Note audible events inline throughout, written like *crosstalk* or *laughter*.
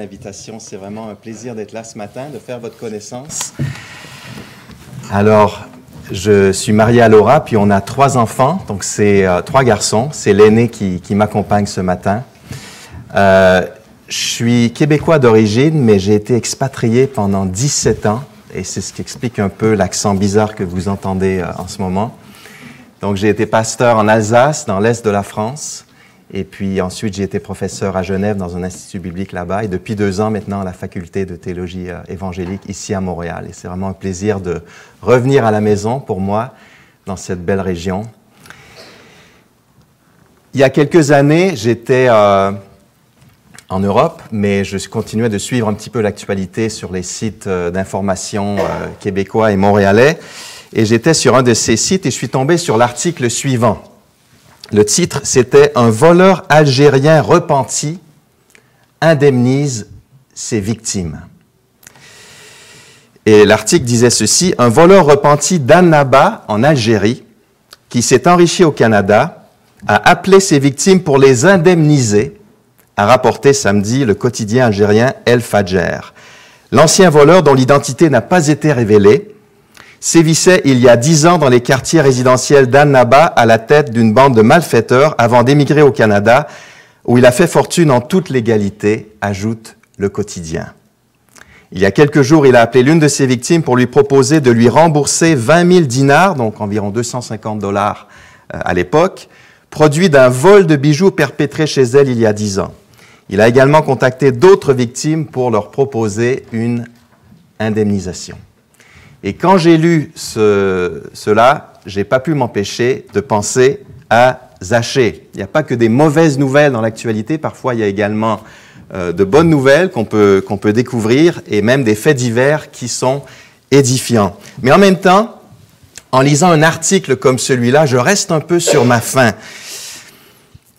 L'invitation, C'est vraiment un plaisir d'être là ce matin, de faire votre connaissance. Alors, je suis marié à Laura, puis on a trois enfants, donc c'est euh, trois garçons. C'est l'aîné qui, m'accompagne ce matin. Euh, je suis québécois d'origine, mais j'ai été expatrié pendant 17 ans, et c'est ce qui explique un peu l'accent bizarre que vous entendez euh, en ce moment. Donc j'ai été pasteur en Alsace, dans l'est de la France. Et puis ensuite, j'ai été professeur à Genève dans un institut biblique là-bas et depuis deux ans maintenant à la faculté de théologie euh, évangélique ici à Montréal. Et c'est vraiment un plaisir de revenir à la maison pour moi dans cette belle région. Il y a quelques années, j'étais euh, en Europe, mais je continuais de suivre un petit peu l'actualité sur les sites euh, d'information québécois et montréalais. Et j'étais sur un de ces sites et je suis tombé sur l'article suivant. Le titre, c'était Un voleur algérien repenti indemnise ses victimes. Et l'article disait ceci, un voleur repenti d'Annaba en Algérie, qui s'est enrichi au Canada, a appelé ses victimes pour les indemniser, a rapporté samedi le quotidien algérien El Fajer. « L'ancien voleur, dont l'identité n'a pas été révélée, sévissait il y a dix ans dans les quartiers résidentiels d'Annaba à la tête d'une bande de malfaiteurs avant d'émigrer au Canada, où il a fait fortune en toute légalité, ajoute le quotidien. Il y a quelques jours, il a appelé l'une de ses victimes pour lui proposer de lui rembourser 20 000 dinars, donc environ 250 dollars euh, à l'époque, produit d'un vol de bijoux perpétré chez elle il y a dix ans. Il a également contacté d'autres victimes pour leur proposer une indemnisation. Et quand j'ai lu ce, cela, j'ai pas pu m'empêcher de penser à Zachée. Il n'y a pas que des mauvaises nouvelles dans l'actualité, parfois il y a également euh, de bonnes nouvelles qu'on peut, qu'on peut découvrir et même des faits divers qui sont édifiants. Mais en même temps, en lisant un article comme celui-là, je reste un peu sur ma faim.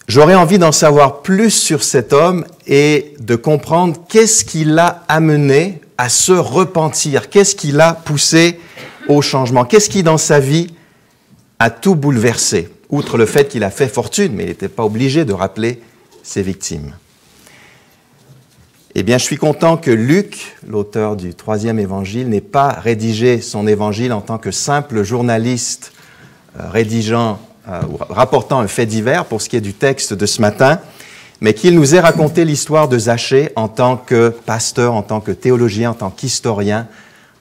J'aurais envie d'en savoir plus sur cet homme et de comprendre qu'est-ce qui l'a amené à se repentir Qu'est-ce qui l'a poussé au changement Qu'est-ce qui, dans sa vie, a tout bouleversé Outre le fait qu'il a fait fortune, mais il n'était pas obligé de rappeler ses victimes. Eh bien, je suis content que Luc, l'auteur du troisième évangile, n'ait pas rédigé son évangile en tant que simple journaliste euh, rédigeant euh, ou rapportant un fait divers pour ce qui est du texte de ce matin mais qu'il nous ait raconté l'histoire de Zachée en tant que pasteur, en tant que théologien, en tant qu'historien,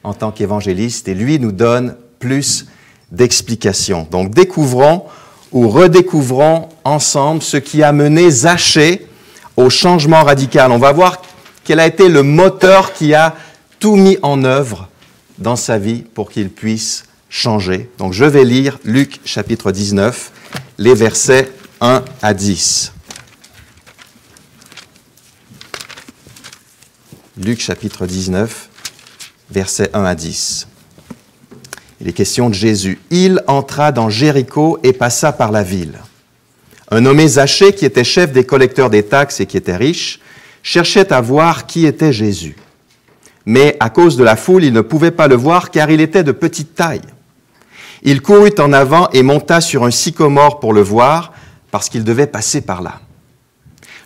en tant qu'évangéliste, et lui nous donne plus d'explications. Donc découvrons ou redécouvrons ensemble ce qui a mené Zachée au changement radical. On va voir quel a été le moteur qui a tout mis en œuvre dans sa vie pour qu'il puisse changer. Donc je vais lire Luc chapitre 19, les versets 1 à 10. Luc chapitre 19, versets 1 à 10. Il est question de Jésus. Il entra dans Jéricho et passa par la ville. Un nommé Zachée, qui était chef des collecteurs des taxes et qui était riche, cherchait à voir qui était Jésus. Mais à cause de la foule, il ne pouvait pas le voir car il était de petite taille. Il courut en avant et monta sur un sycomore pour le voir parce qu'il devait passer par là.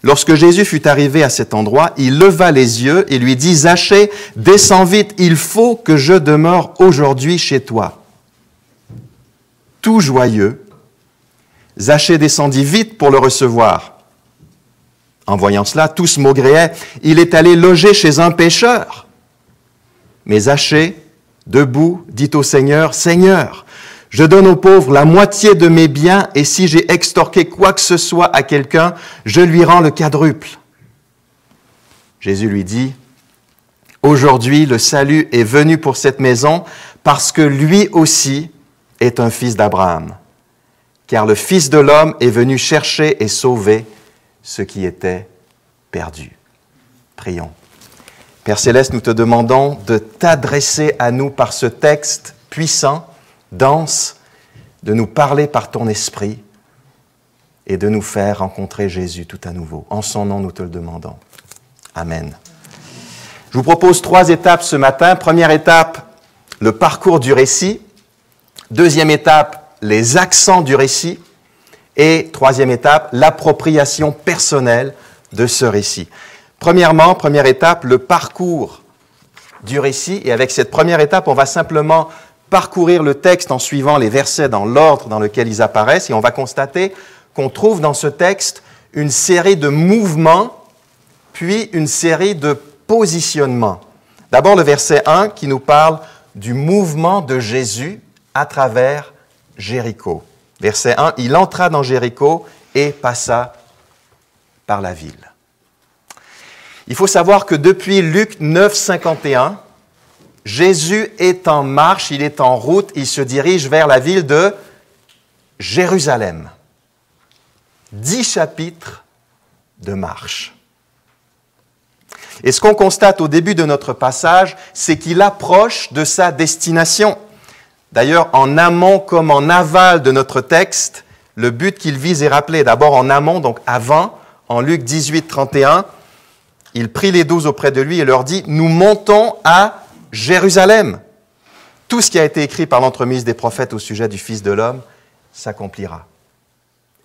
Lorsque Jésus fut arrivé à cet endroit, il leva les yeux et lui dit, Zachée, descends vite, il faut que je demeure aujourd'hui chez toi. Tout joyeux, Zaché descendit vite pour le recevoir. En voyant cela, tous maugréaient, il est allé loger chez un pêcheur. Mais Zachée, debout, dit au Seigneur, Seigneur, je donne aux pauvres la moitié de mes biens et si j'ai extorqué quoi que ce soit à quelqu'un, je lui rends le quadruple. Jésus lui dit, Aujourd'hui le salut est venu pour cette maison parce que lui aussi est un fils d'Abraham, car le Fils de l'homme est venu chercher et sauver ce qui était perdu. Prions. Père céleste, nous te demandons de t'adresser à nous par ce texte puissant danse de nous parler par ton esprit et de nous faire rencontrer Jésus tout à nouveau. En son nom, nous te le demandons. Amen. Je vous propose trois étapes ce matin. Première étape, le parcours du récit. Deuxième étape, les accents du récit. Et troisième étape, l'appropriation personnelle de ce récit. Premièrement, première étape, le parcours du récit. Et avec cette première étape, on va simplement parcourir le texte en suivant les versets dans l'ordre dans lequel ils apparaissent et on va constater qu'on trouve dans ce texte une série de mouvements, puis une série de positionnements. D'abord le verset 1 qui nous parle du mouvement de Jésus à travers Jéricho. Verset 1, il entra dans Jéricho et passa par la ville. Il faut savoir que depuis Luc 9, 51, Jésus est en marche, il est en route, il se dirige vers la ville de Jérusalem. Dix chapitres de marche. Et ce qu'on constate au début de notre passage, c'est qu'il approche de sa destination. D'ailleurs, en amont comme en aval de notre texte, le but qu'il vise est rappelé. D'abord en amont, donc avant, en Luc 18, 31, il prit les douze auprès de lui et leur dit, nous montons à Jérusalem. Tout ce qui a été écrit par l'entremise des prophètes au sujet du Fils de l'homme s'accomplira.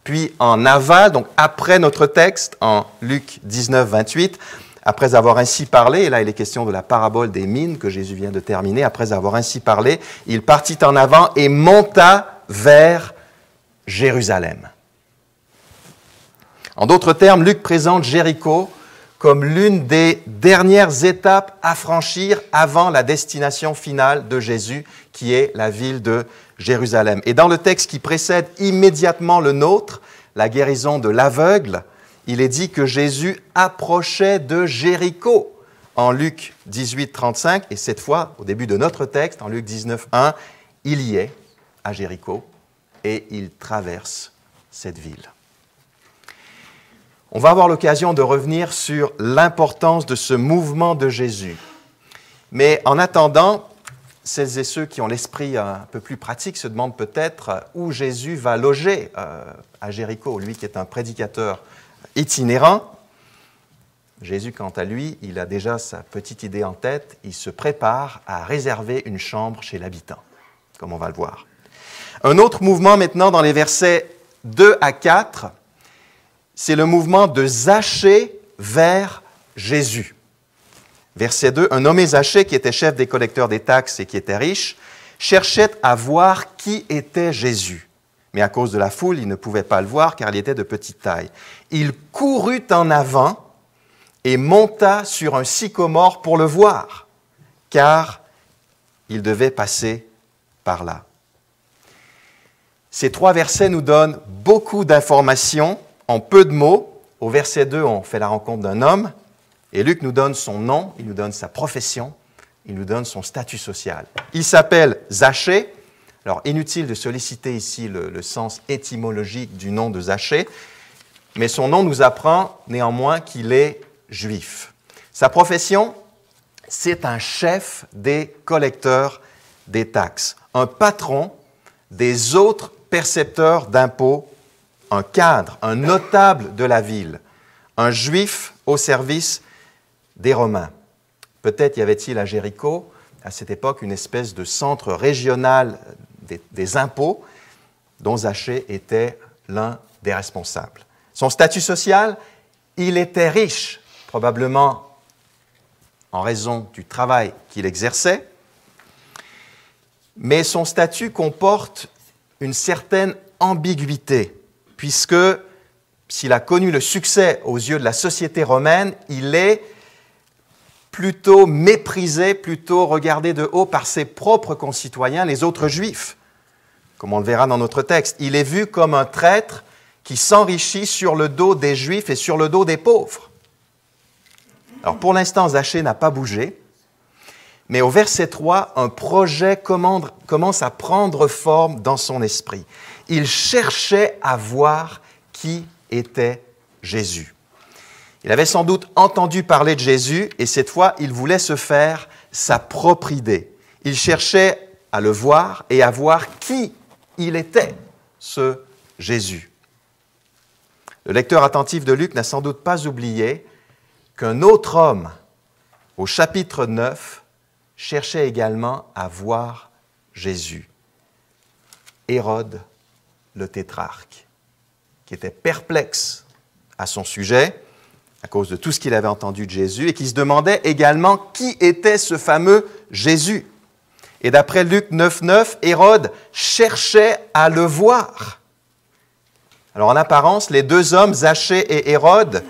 Puis en aval, donc après notre texte, en Luc 19, 28, après avoir ainsi parlé, et là il est question de la parabole des mines que Jésus vient de terminer, après avoir ainsi parlé, il partit en avant et monta vers Jérusalem. En d'autres termes, Luc présente Jéricho comme l'une des dernières étapes à franchir avant la destination finale de Jésus, qui est la ville de Jérusalem. Et dans le texte qui précède immédiatement le nôtre, la guérison de l'aveugle, il est dit que Jésus approchait de Jéricho en Luc 18, 35, et cette fois, au début de notre texte, en Luc 19, 1, il y est, à Jéricho, et il traverse cette ville. On va avoir l'occasion de revenir sur l'importance de ce mouvement de Jésus. Mais en attendant, celles et ceux qui ont l'esprit un peu plus pratique se demandent peut-être où Jésus va loger euh, à Jéricho, lui qui est un prédicateur itinérant. Jésus, quant à lui, il a déjà sa petite idée en tête, il se prépare à réserver une chambre chez l'habitant, comme on va le voir. Un autre mouvement maintenant dans les versets 2 à 4 c'est le mouvement de Zachée vers Jésus. Verset 2, un nommé Zachée qui était chef des collecteurs des taxes et qui était riche, cherchait à voir qui était Jésus. Mais à cause de la foule, il ne pouvait pas le voir car il était de petite taille. Il courut en avant et monta sur un sycomore pour le voir, car il devait passer par là. Ces trois versets nous donnent beaucoup d'informations en peu de mots, au verset 2, on fait la rencontre d'un homme, et Luc nous donne son nom, il nous donne sa profession, il nous donne son statut social. Il s'appelle Zachée. Alors, inutile de solliciter ici le, sens étymologique du nom de Zachée, mais son nom nous apprend néanmoins qu'il est juif. Sa profession, c'est un chef des collecteurs des taxes, un patron des autres percepteurs d'impôts un cadre, un notable de la ville, un juif au service des Romains. Peut-être y avait-il à Jéricho, à cette époque, une espèce de centre régional des, impôts dont Zaché était l'un des responsables. Son statut social, il était riche, probablement en raison du travail qu'il exerçait, mais son statut comporte une certaine ambiguïté puisque s'il a connu le succès aux yeux de la société romaine, il est plutôt méprisé, plutôt regardé de haut par ses propres concitoyens, les autres juifs. Comme on le verra dans notre texte, il est vu comme un traître qui s'enrichit sur le dos des juifs et sur le dos des pauvres. Alors pour l'instant, Zachée n'a pas bougé, mais au verset 3, un projet commence à prendre forme dans son esprit. Il cherchait à voir qui était Jésus. Il avait sans doute entendu parler de Jésus et cette fois, il voulait se faire sa propre idée. Il cherchait à le voir et à voir qui il était, ce Jésus. Le lecteur attentif de Luc n'a sans doute pas oublié qu'un autre homme, au chapitre 9, cherchait également à voir Jésus. Hérode le tétrarque, qui était perplexe à son sujet à cause de tout ce qu'il avait entendu de Jésus et qui se demandait également qui était ce fameux Jésus. Et d'après Luc 9.9, Hérode cherchait à le voir. Alors en apparence, les deux hommes, Zachée et Hérode,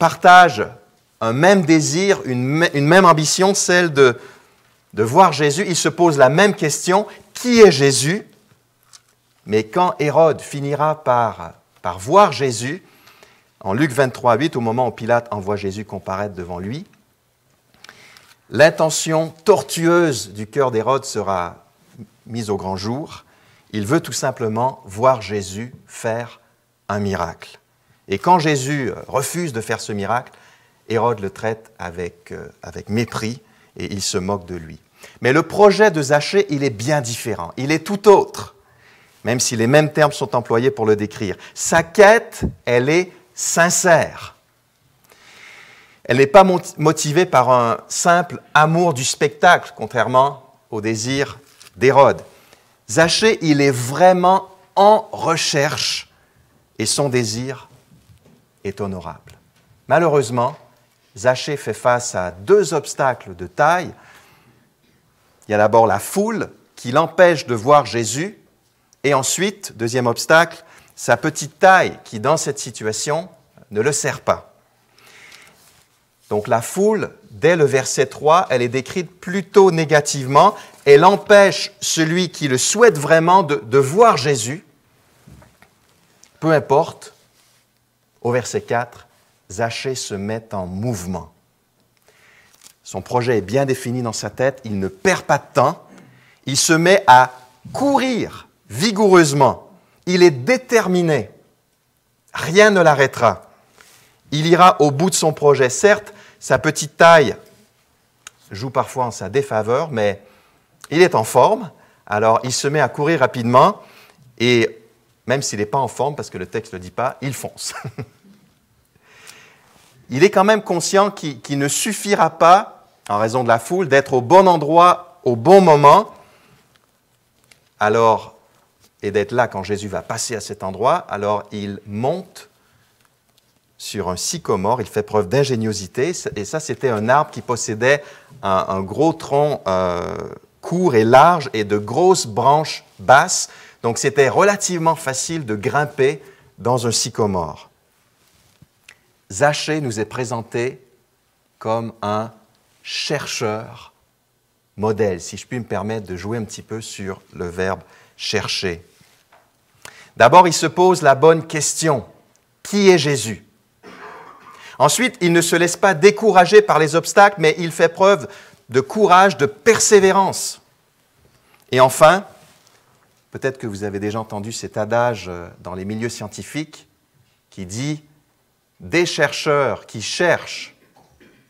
partagent un même désir, une, même ambition, celle de voir Jésus. Ils se posent la même question, qui est Jésus mais quand Hérode finira par, voir Jésus, en Luc 23, 8, au moment où Pilate envoie Jésus comparaître devant lui, l'intention tortueuse du cœur d'Hérode sera mise au grand jour. Il veut tout simplement voir Jésus faire un miracle. Et quand Jésus euh, refuse de faire ce miracle, Hérode le traite avec, euh, avec mépris et il se moque de lui. Mais le projet de Zachée, il est bien différent, il est tout autre même si les mêmes termes sont employés pour le décrire. Sa quête, elle est sincère. Elle n'est pas motivée par un simple amour du spectacle, contrairement au désir d'Hérode. Zachée, il est vraiment en recherche et son désir est honorable. Malheureusement, Zachée fait face à deux obstacles de taille. Il y a d'abord la foule qui l'empêche de voir Jésus et ensuite, deuxième obstacle, sa petite taille qui, dans cette situation, ne le sert pas. Donc la foule, dès le verset 3, elle est décrite plutôt négativement. Elle empêche celui qui le souhaite vraiment de, voir Jésus. Peu importe, au verset 4, Zachée se met en mouvement. Son projet est bien défini dans sa tête, il ne perd pas de temps, il se met à courir vigoureusement. Il est déterminé. Rien ne l'arrêtera. Il ira au bout de son projet. Certes, sa petite taille joue parfois en sa défaveur, mais il est en forme. Alors il se met à courir rapidement et même s'il n'est pas en forme, parce que le texte ne le dit pas, il fonce. *laughs* il est quand même conscient qu'il ne suffira pas, en raison de la foule, d'être au bon endroit au bon moment. Alors et d'être là quand Jésus va passer à cet endroit, alors il monte sur un sycomore, il fait preuve d'ingéniosité, et ça c'était un arbre qui possédait un, gros tronc euh, court et large et de grosses branches basses, donc c'était relativement facile de grimper dans un sycomore. Zachée nous est présenté comme un chercheur modèle, si je puis me permettre de jouer un petit peu sur le verbe chercher. D'abord, il se pose la bonne question. Qui est Jésus Ensuite, il ne se laisse pas décourager par les obstacles, mais il fait preuve de courage, de persévérance. Et enfin, peut-être que vous avez déjà entendu cet adage euh, dans les milieux scientifiques qui dit Des chercheurs qui cherchent,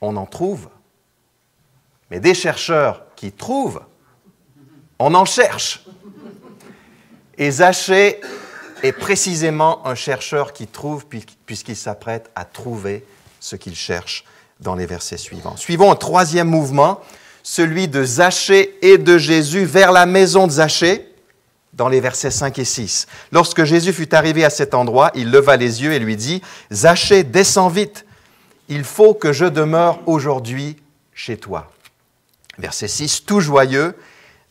on en trouve, mais des chercheurs qui trouvent, on en cherche. Et Zachée est précisément un chercheur qui trouve, puisqu'il s'apprête à trouver ce qu'il cherche dans les versets suivants. Suivons un troisième mouvement, celui de Zachée et de Jésus vers la maison de Zachée dans les versets 5 et 6. Lorsque Jésus fut arrivé à cet endroit, il leva les yeux et lui dit, Zachée, descends vite, il faut que je demeure aujourd'hui chez toi. Verset 6, tout joyeux,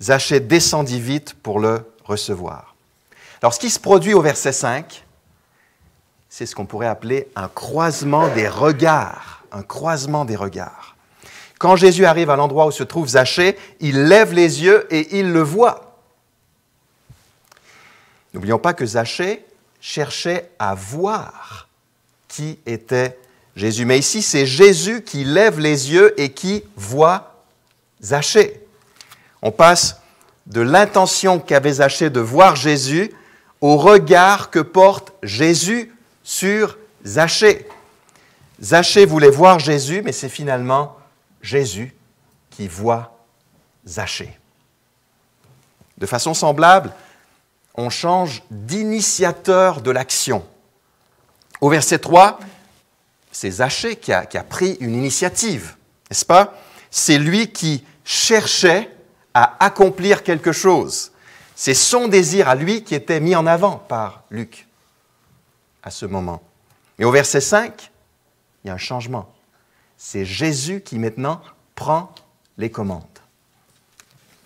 Zachée descendit vite pour le recevoir. Alors, ce qui se produit au verset 5, c'est ce qu'on pourrait appeler un croisement des regards. Un croisement des regards. Quand Jésus arrive à l'endroit où se trouve Zachée, il lève les yeux et il le voit. N'oublions pas que Zachée cherchait à voir qui était Jésus. Mais ici, c'est Jésus qui lève les yeux et qui voit Zachée. On passe de l'intention qu'avait Zachée de voir Jésus au regard que porte Jésus sur Zachée. Zachée voulait voir Jésus, mais c'est finalement Jésus qui voit Zachée. De façon semblable, on change d'initiateur de l'action. Au verset 3, c'est Zachée qui a, qui a pris une initiative, n'est-ce pas C'est lui qui cherchait à accomplir quelque chose. C'est son désir à lui qui était mis en avant par Luc à ce moment. Et au verset 5, il y a un changement. C'est Jésus qui maintenant prend les commandes.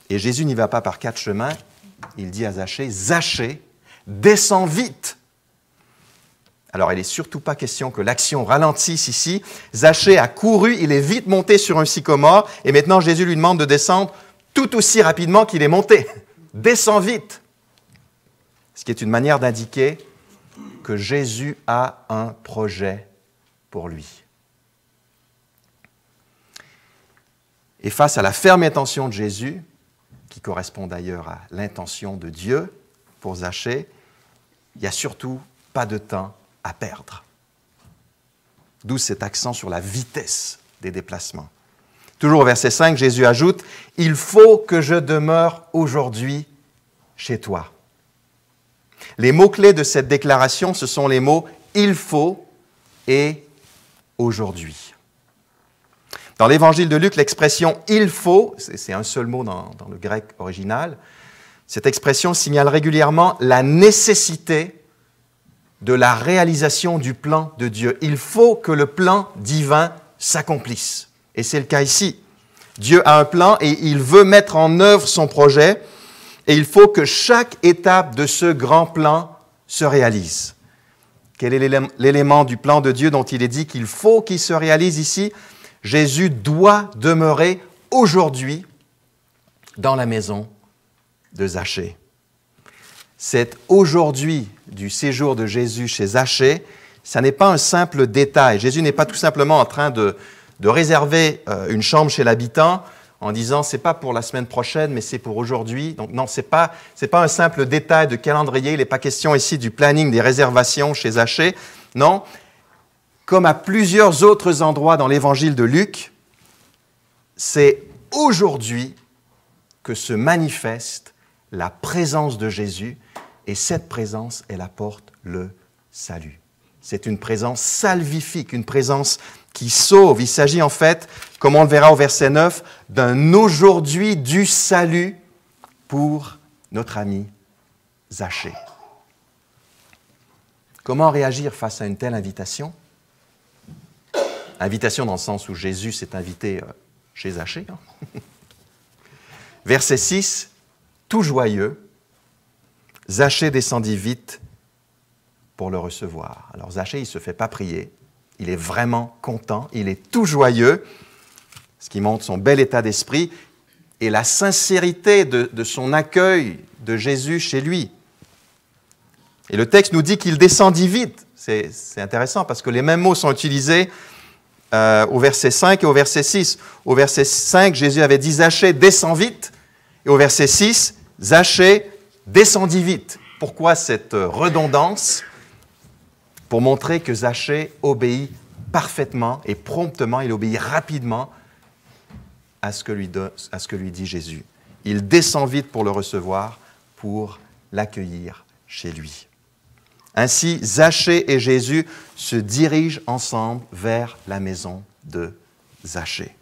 Et Jésus n'y va pas par quatre chemins. Il dit à Zachée, Zachée, descends vite. Alors, il n'est surtout pas question que l'action ralentisse ici. Zachée a couru, il est vite monté sur un sycomore, et maintenant Jésus lui demande de descendre tout aussi rapidement qu'il est monté descends vite. Ce qui est une manière d'indiquer que Jésus a un projet pour lui. Et face à la ferme intention de Jésus, qui correspond d'ailleurs à l'intention de Dieu pour Zachée, il n'y a surtout pas de temps à perdre. D'où cet accent sur la vitesse des déplacements. Toujours au verset 5, Jésus ajoute, Il faut que je demeure aujourd'hui chez toi. Les mots-clés de cette déclaration, ce sont les mots Il faut et aujourd'hui. Dans l'évangile de Luc, l'expression Il faut, c'est un seul mot dans, dans le grec original, cette expression signale régulièrement la nécessité de la réalisation du plan de Dieu. Il faut que le plan divin s'accomplisse. Et c'est le cas ici. Dieu a un plan et il veut mettre en œuvre son projet et il faut que chaque étape de ce grand plan se réalise. Quel est l'élément du plan de Dieu dont il est dit qu'il faut qu'il se réalise ici Jésus doit demeurer aujourd'hui dans la maison de Zachée. C'est aujourd'hui du séjour de Jésus chez Zachée. Ça n'est pas un simple détail. Jésus n'est pas tout simplement en train de, de réserver euh, une chambre chez l'habitant en disant c'est pas pour la semaine prochaine, mais c'est pour aujourd'hui. Donc non, c'est pas c'est pas un simple détail de calendrier. Il n'est pas question ici du planning des réservations chez Haché. Non, comme à plusieurs autres endroits dans l'Évangile de Luc, c'est aujourd'hui que se manifeste la présence de Jésus, et cette présence, elle apporte le salut. C'est une présence salvifique, une présence qui sauve. Il s'agit en fait, comme on le verra au verset 9, d'un aujourd'hui du salut pour notre ami Zachée. Comment réagir face à une telle invitation Invitation dans le sens où Jésus s'est invité euh, chez Zachée. Hein. *laughs* Verset 6, tout joyeux, Zachée descendit vite pour le recevoir. Alors Zachée, il ne se fait pas prier il est vraiment content, il est tout joyeux, ce qui montre son bel état d'esprit et la sincérité de, son accueil de Jésus chez lui. Et le texte nous dit qu'il descendit vite. C'est intéressant parce que les mêmes mots sont utilisés euh, au verset 5 et au verset 6. Au verset 5, Jésus avait dit Zachée, descends vite. Et au verset 6, Zachée descendit vite. Pourquoi cette redondance pour montrer que Zachée obéit parfaitement et promptement, il obéit rapidement à ce que lui, dit Jésus. Il descend vite pour le recevoir, pour l'accueillir chez lui. Ainsi, Zachée et Jésus se dirigent ensemble vers la maison de Zachée.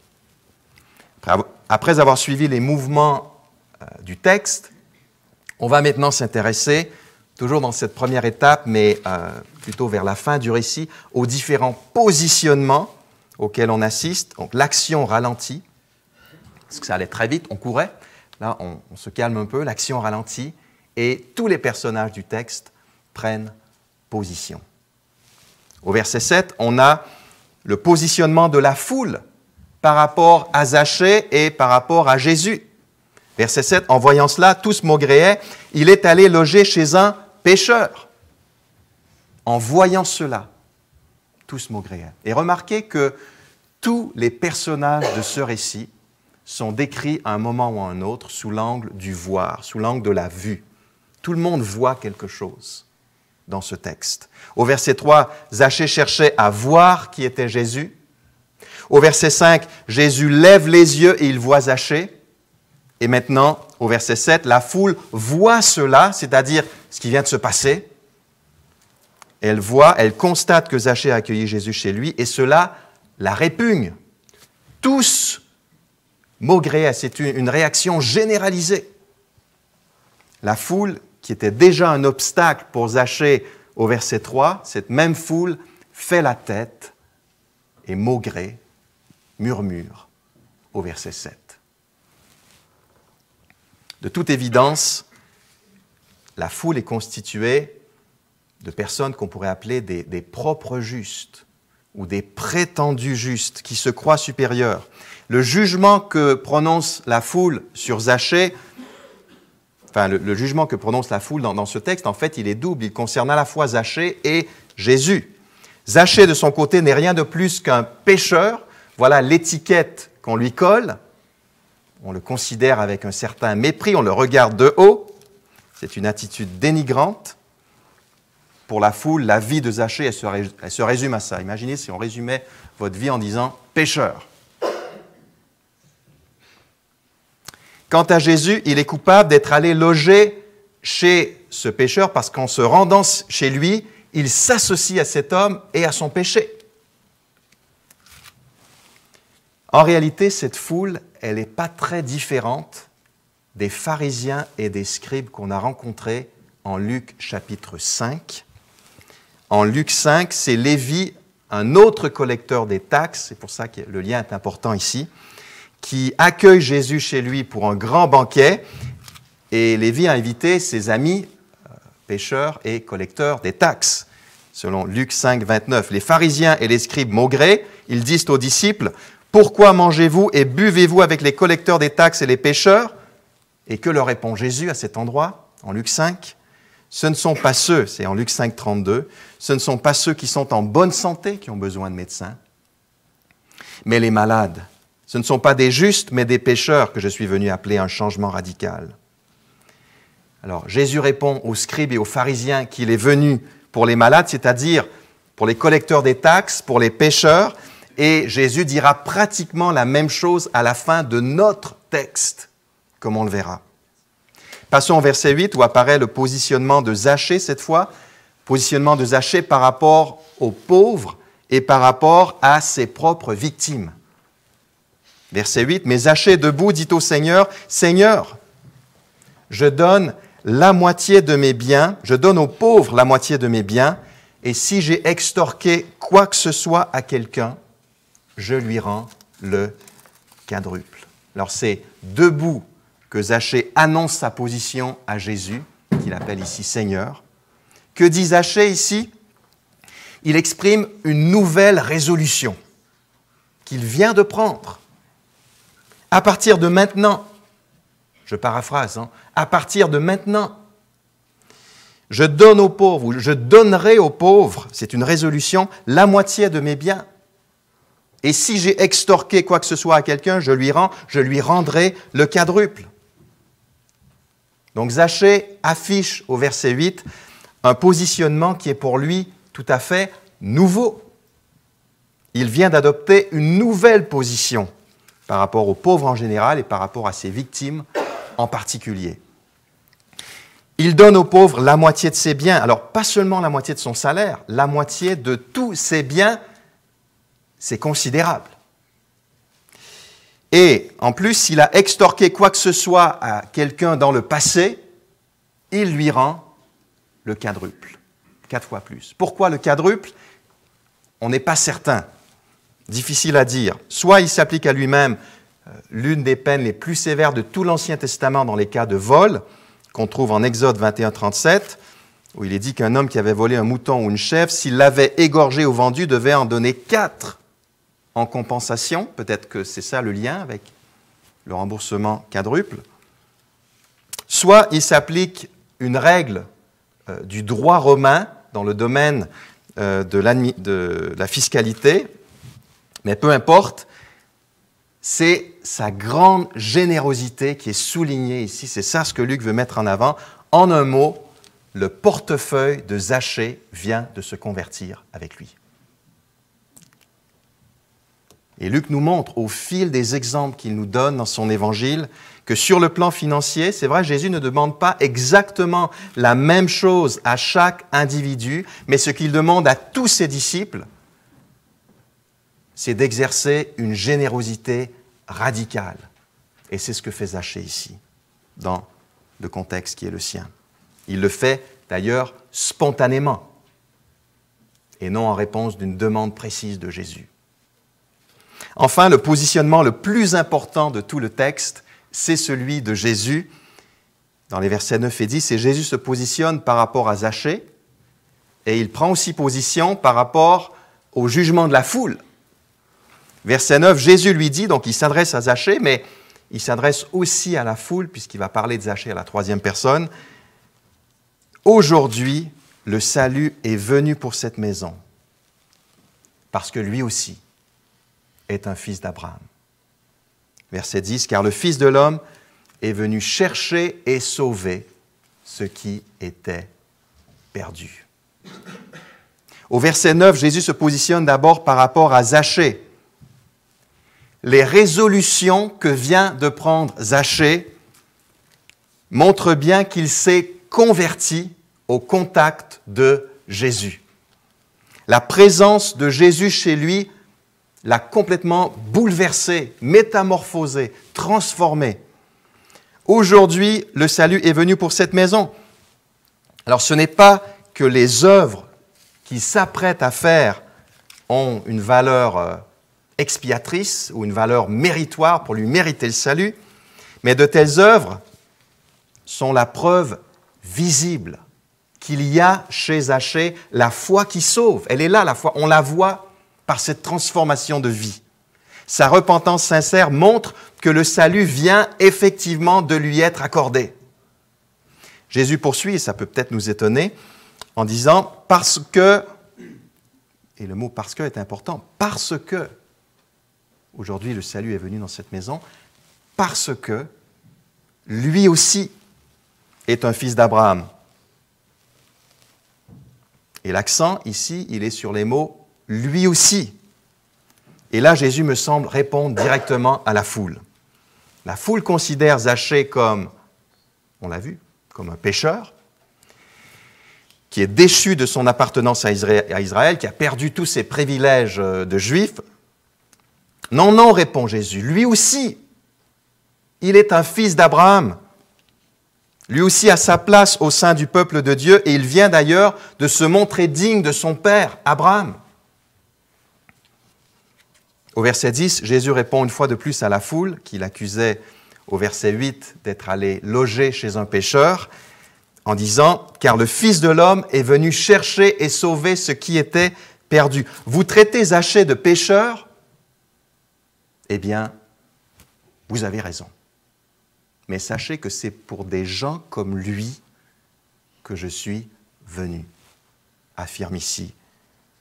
Après avoir suivi les mouvements euh, du texte, on va maintenant s'intéresser toujours dans cette première étape, mais euh, plutôt vers la fin du récit, aux différents positionnements auxquels on assiste. Donc l'action ralentit, parce que ça allait très vite, on courait. Là, on, on se calme un peu, l'action ralentit, et tous les personnages du texte prennent position. Au verset 7, on a le positionnement de la foule par rapport à Zachée et par rapport à Jésus. Verset 7, en voyant cela, tous maugréaient. Il est allé loger chez un pêcheurs En voyant cela, tous maugréaient. Et remarquez que tous les personnages de ce récit sont décrits à un moment ou à un autre sous l'angle du voir, sous l'angle de la vue. Tout le monde voit quelque chose dans ce texte. Au verset 3, Zachée cherchait à voir qui était Jésus. Au verset 5, Jésus lève les yeux et il voit Zachée. Et maintenant, au verset 7, la foule voit cela, c'est-à-dire ce qui vient de se passer. Elle voit, elle constate que Zachée a accueilli Jésus chez lui, et cela la répugne. Tous maugréaient, c'est une réaction généralisée. La foule, qui était déjà un obstacle pour Zachée au verset 3, cette même foule fait la tête et maugré, murmure au verset 7. De toute évidence, la foule est constituée de personnes qu'on pourrait appeler des, propres justes ou des prétendus justes qui se croient supérieurs. Le jugement que prononce la foule sur Zachée, enfin le, jugement que prononce la foule dans, dans, ce texte, en fait, il est double. Il concerne à la fois Zachée et Jésus. Zachée, de son côté, n'est rien de plus qu'un pécheur. Voilà l'étiquette qu'on lui colle. On le considère avec un certain mépris, on le regarde de haut. C'est une attitude dénigrante. Pour la foule, la vie de Zachée, elle se, résume à ça. Imaginez si on résumait votre vie en disant pécheur. Quant à Jésus, il est coupable d'être allé loger chez ce pécheur parce qu'en se rendant chez lui, il s'associe à cet homme et à son péché. En réalité, cette foule, elle n'est pas très différente des pharisiens et des scribes qu'on a rencontrés en Luc chapitre 5. En Luc 5, c'est Lévi, un autre collecteur des taxes, c'est pour ça que le lien est important ici, qui accueille Jésus chez lui pour un grand banquet. Et Lévi a invité ses amis euh, pêcheurs et collecteurs des taxes, selon Luc 5, 29. Les pharisiens et les scribes maugré ils disent aux disciples, Pourquoi mangez-vous et buvez-vous avec les collecteurs des taxes et les pêcheurs et que leur répond Jésus à cet endroit, en Luc 5 Ce ne sont pas ceux, c'est en Luc 5, 32, ce ne sont pas ceux qui sont en bonne santé qui ont besoin de médecins, mais les malades. Ce ne sont pas des justes, mais des pécheurs que je suis venu appeler un changement radical. Alors Jésus répond aux scribes et aux pharisiens qu'il est venu pour les malades, c'est-à-dire pour les collecteurs des taxes, pour les pécheurs, et Jésus dira pratiquement la même chose à la fin de notre texte comme on le verra. Passons au verset 8 où apparaît le positionnement de Zachée cette fois, positionnement de Zachée par rapport aux pauvres et par rapport à ses propres victimes. Verset 8, mais Zachée debout dit au Seigneur, Seigneur, je donne la moitié de mes biens, je donne aux pauvres la moitié de mes biens, et si j'ai extorqué quoi que ce soit à quelqu'un, je lui rends le quadruple. Alors c'est debout que Zachée annonce sa position à Jésus, qu'il appelle ici Seigneur. Que dit Zachée ici Il exprime une nouvelle résolution qu'il vient de prendre. À partir de maintenant, je paraphrase, hein, à partir de maintenant, je donne aux pauvres, je donnerai aux pauvres, c'est une résolution, la moitié de mes biens. Et si j'ai extorqué quoi que ce soit à quelqu'un, je lui rends, je lui rendrai le quadruple. Donc Zachée affiche au verset 8 un positionnement qui est pour lui tout à fait nouveau. Il vient d'adopter une nouvelle position par rapport aux pauvres en général et par rapport à ses victimes en particulier. Il donne aux pauvres la moitié de ses biens, alors pas seulement la moitié de son salaire, la moitié de tous ses biens, c'est considérable et en plus, s'il a extorqué quoi que ce soit à quelqu'un dans le passé, il lui rend le quadruple, quatre fois plus. Pourquoi le quadruple On n'est pas certain. Difficile à dire. Soit il s'applique à lui-même euh, l'une des peines les plus sévères de tout l'Ancien Testament dans les cas de vol, qu'on trouve en Exode 21-37, où il est dit qu'un homme qui avait volé un mouton ou une chèvre, s'il l'avait égorgé ou vendu, devait en donner quatre en compensation, peut-être que c'est ça le lien avec le remboursement quadruple, soit il s'applique une règle euh, du droit romain dans le domaine euh, de, de la fiscalité, mais peu importe, c'est sa grande générosité qui est soulignée ici, c'est ça ce que Luc veut mettre en avant. En un mot, le portefeuille de Zachée vient de se convertir avec lui. Et Luc nous montre au fil des exemples qu'il nous donne dans son évangile que sur le plan financier, c'est vrai, Jésus ne demande pas exactement la même chose à chaque individu, mais ce qu'il demande à tous ses disciples, c'est d'exercer une générosité radicale. Et c'est ce que fait Zachée ici, dans le contexte qui est le sien. Il le fait d'ailleurs spontanément, et non en réponse d'une demande précise de Jésus. Enfin, le positionnement le plus important de tout le texte, c'est celui de Jésus. Dans les versets 9 et 10, et Jésus se positionne par rapport à Zachée, et il prend aussi position par rapport au jugement de la foule. Verset 9, Jésus lui dit, donc il s'adresse à Zachée, mais il s'adresse aussi à la foule, puisqu'il va parler de Zachée à la troisième personne. Aujourd'hui, le salut est venu pour cette maison, parce que lui aussi, est un fils d'Abraham. Verset 10, car le Fils de l'homme est venu chercher et sauver ce qui était perdu. Au verset 9, Jésus se positionne d'abord par rapport à Zachée. Les résolutions que vient de prendre Zachée montrent bien qu'il s'est converti au contact de Jésus. La présence de Jésus chez lui l'a complètement bouleversé, métamorphosé, transformé. Aujourd'hui, le salut est venu pour cette maison. Alors ce n'est pas que les œuvres qui s'apprête à faire ont une valeur euh, expiatrice ou une valeur méritoire pour lui mériter le salut, mais de telles œuvres sont la preuve visible qu'il y a chez Haché la foi qui sauve. Elle est là, la foi, on la voit par cette transformation de vie. Sa repentance sincère montre que le salut vient effectivement de lui être accordé. Jésus poursuit, et ça peut peut-être nous étonner, en disant, parce que, et le mot parce que est important, parce que, aujourd'hui le salut est venu dans cette maison, parce que lui aussi est un fils d'Abraham. Et l'accent ici, il est sur les mots lui aussi. Et là, Jésus me semble répondre directement à la foule. La foule considère Zachée comme, on l'a vu, comme un pécheur, qui est déchu de son appartenance à Israël, qui a perdu tous ses privilèges euh, de juif. Non, non, répond Jésus, lui aussi, il est un fils d'Abraham. Lui aussi a sa place au sein du peuple de Dieu et il vient d'ailleurs de se montrer digne de son père, Abraham. Au verset 10, Jésus répond une fois de plus à la foule qui l'accusait au verset 8 d'être allé loger chez un pécheur en disant, car le Fils de l'homme est venu chercher et sauver ce qui était perdu. Vous traitez Zachée de pécheur Eh bien, vous avez raison. Mais sachez que c'est pour des gens comme lui que je suis venu, affirme ici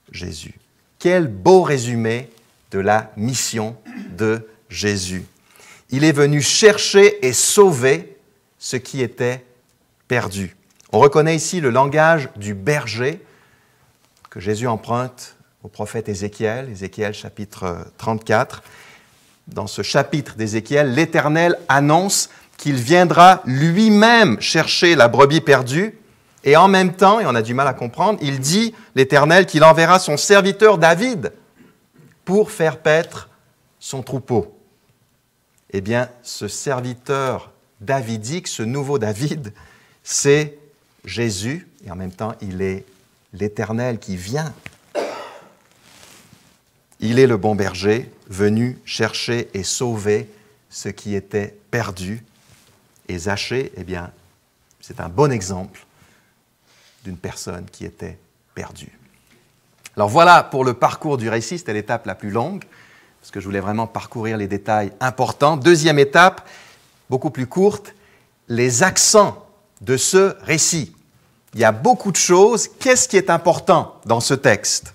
Jésus. Quel beau résumé de la mission de Jésus. Il est venu chercher et sauver ce qui était perdu. On reconnaît ici le langage du berger que Jésus emprunte au prophète Ézéchiel, Ézéchiel chapitre 34. Dans ce chapitre d'Ézéchiel, l'Éternel annonce qu'il viendra lui-même chercher la brebis perdue, et en même temps, et on a du mal à comprendre, il dit, l'Éternel, qu'il enverra son serviteur David pour faire paître son troupeau. Eh bien, ce serviteur davidique, ce nouveau David, c'est Jésus, et en même temps, il est l'Éternel qui vient. Il est le bon berger venu chercher et sauver ce qui était perdu. Et Zachée, eh bien, c'est un bon exemple d'une personne qui était perdue. Alors voilà pour le parcours du récit, c'était l'étape la plus longue, parce que je voulais vraiment parcourir les détails importants. Deuxième étape, beaucoup plus courte, les accents de ce récit. Il y a beaucoup de choses. Qu'est-ce qui est important dans ce texte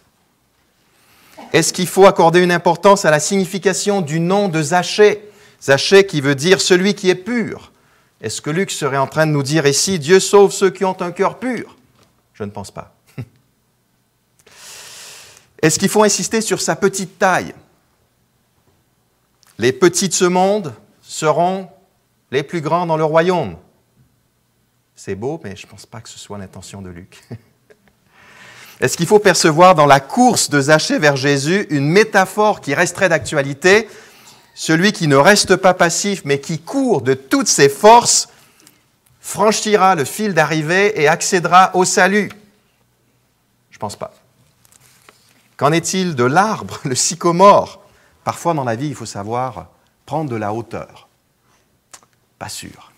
Est-ce qu'il faut accorder une importance à la signification du nom de zaché zaché qui veut dire celui qui est pur. Est-ce que Luc serait en train de nous dire ici Dieu sauve ceux qui ont un cœur pur Je ne pense pas. Est-ce qu'il faut insister sur sa petite taille Les petits de ce monde seront les plus grands dans le royaume. C'est beau, mais je ne pense pas que ce soit l'intention de Luc. *laughs* Est-ce qu'il faut percevoir dans la course de Zachée vers Jésus une métaphore qui resterait d'actualité Celui qui ne reste pas passif, mais qui court de toutes ses forces, franchira le fil d'arrivée et accédera au salut. Je ne pense pas. Qu'en est-il de l'arbre, le sycomore Parfois dans la vie, il faut savoir prendre de la hauteur. Pas sûr.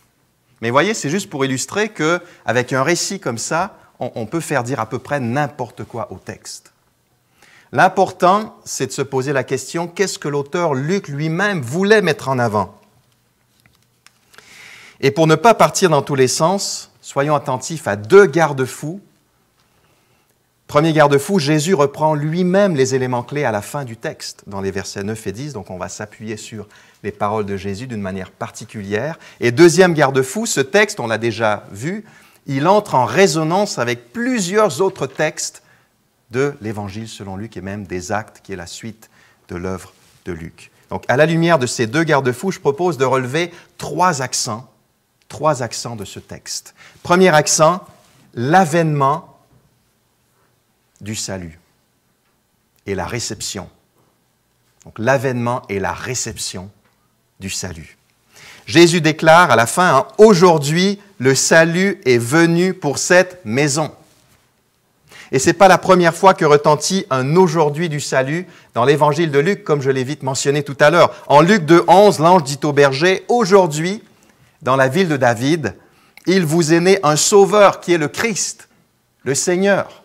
Mais voyez, c'est juste pour illustrer que avec un récit comme ça, on, on peut faire dire à peu près n'importe quoi au texte. L'important, c'est de se poser la question qu'est-ce que l'auteur Luc lui-même voulait mettre en avant Et pour ne pas partir dans tous les sens, soyons attentifs à deux garde-fous Premier garde-fou, Jésus reprend lui-même les éléments clés à la fin du texte, dans les versets 9 et 10, donc on va s'appuyer sur les paroles de Jésus d'une manière particulière. Et deuxième garde-fou, ce texte, on l'a déjà vu, il entre en résonance avec plusieurs autres textes de l'Évangile selon Luc et même des actes, qui est la suite de l'œuvre de Luc. Donc à la lumière de ces deux garde-fous, je propose de relever trois accents, trois accents de ce texte. Premier accent, l'avènement du salut et la réception. Donc l'avènement et la réception du salut. Jésus déclare à la fin, hein, aujourd'hui le salut est venu pour cette maison. Et ce n'est pas la première fois que retentit un aujourd'hui du salut dans l'évangile de Luc, comme je l'ai vite mentionné tout à l'heure. En Luc 2.11, l'ange dit au berger, aujourd'hui, dans la ville de David, il vous est né un sauveur qui est le Christ, le Seigneur.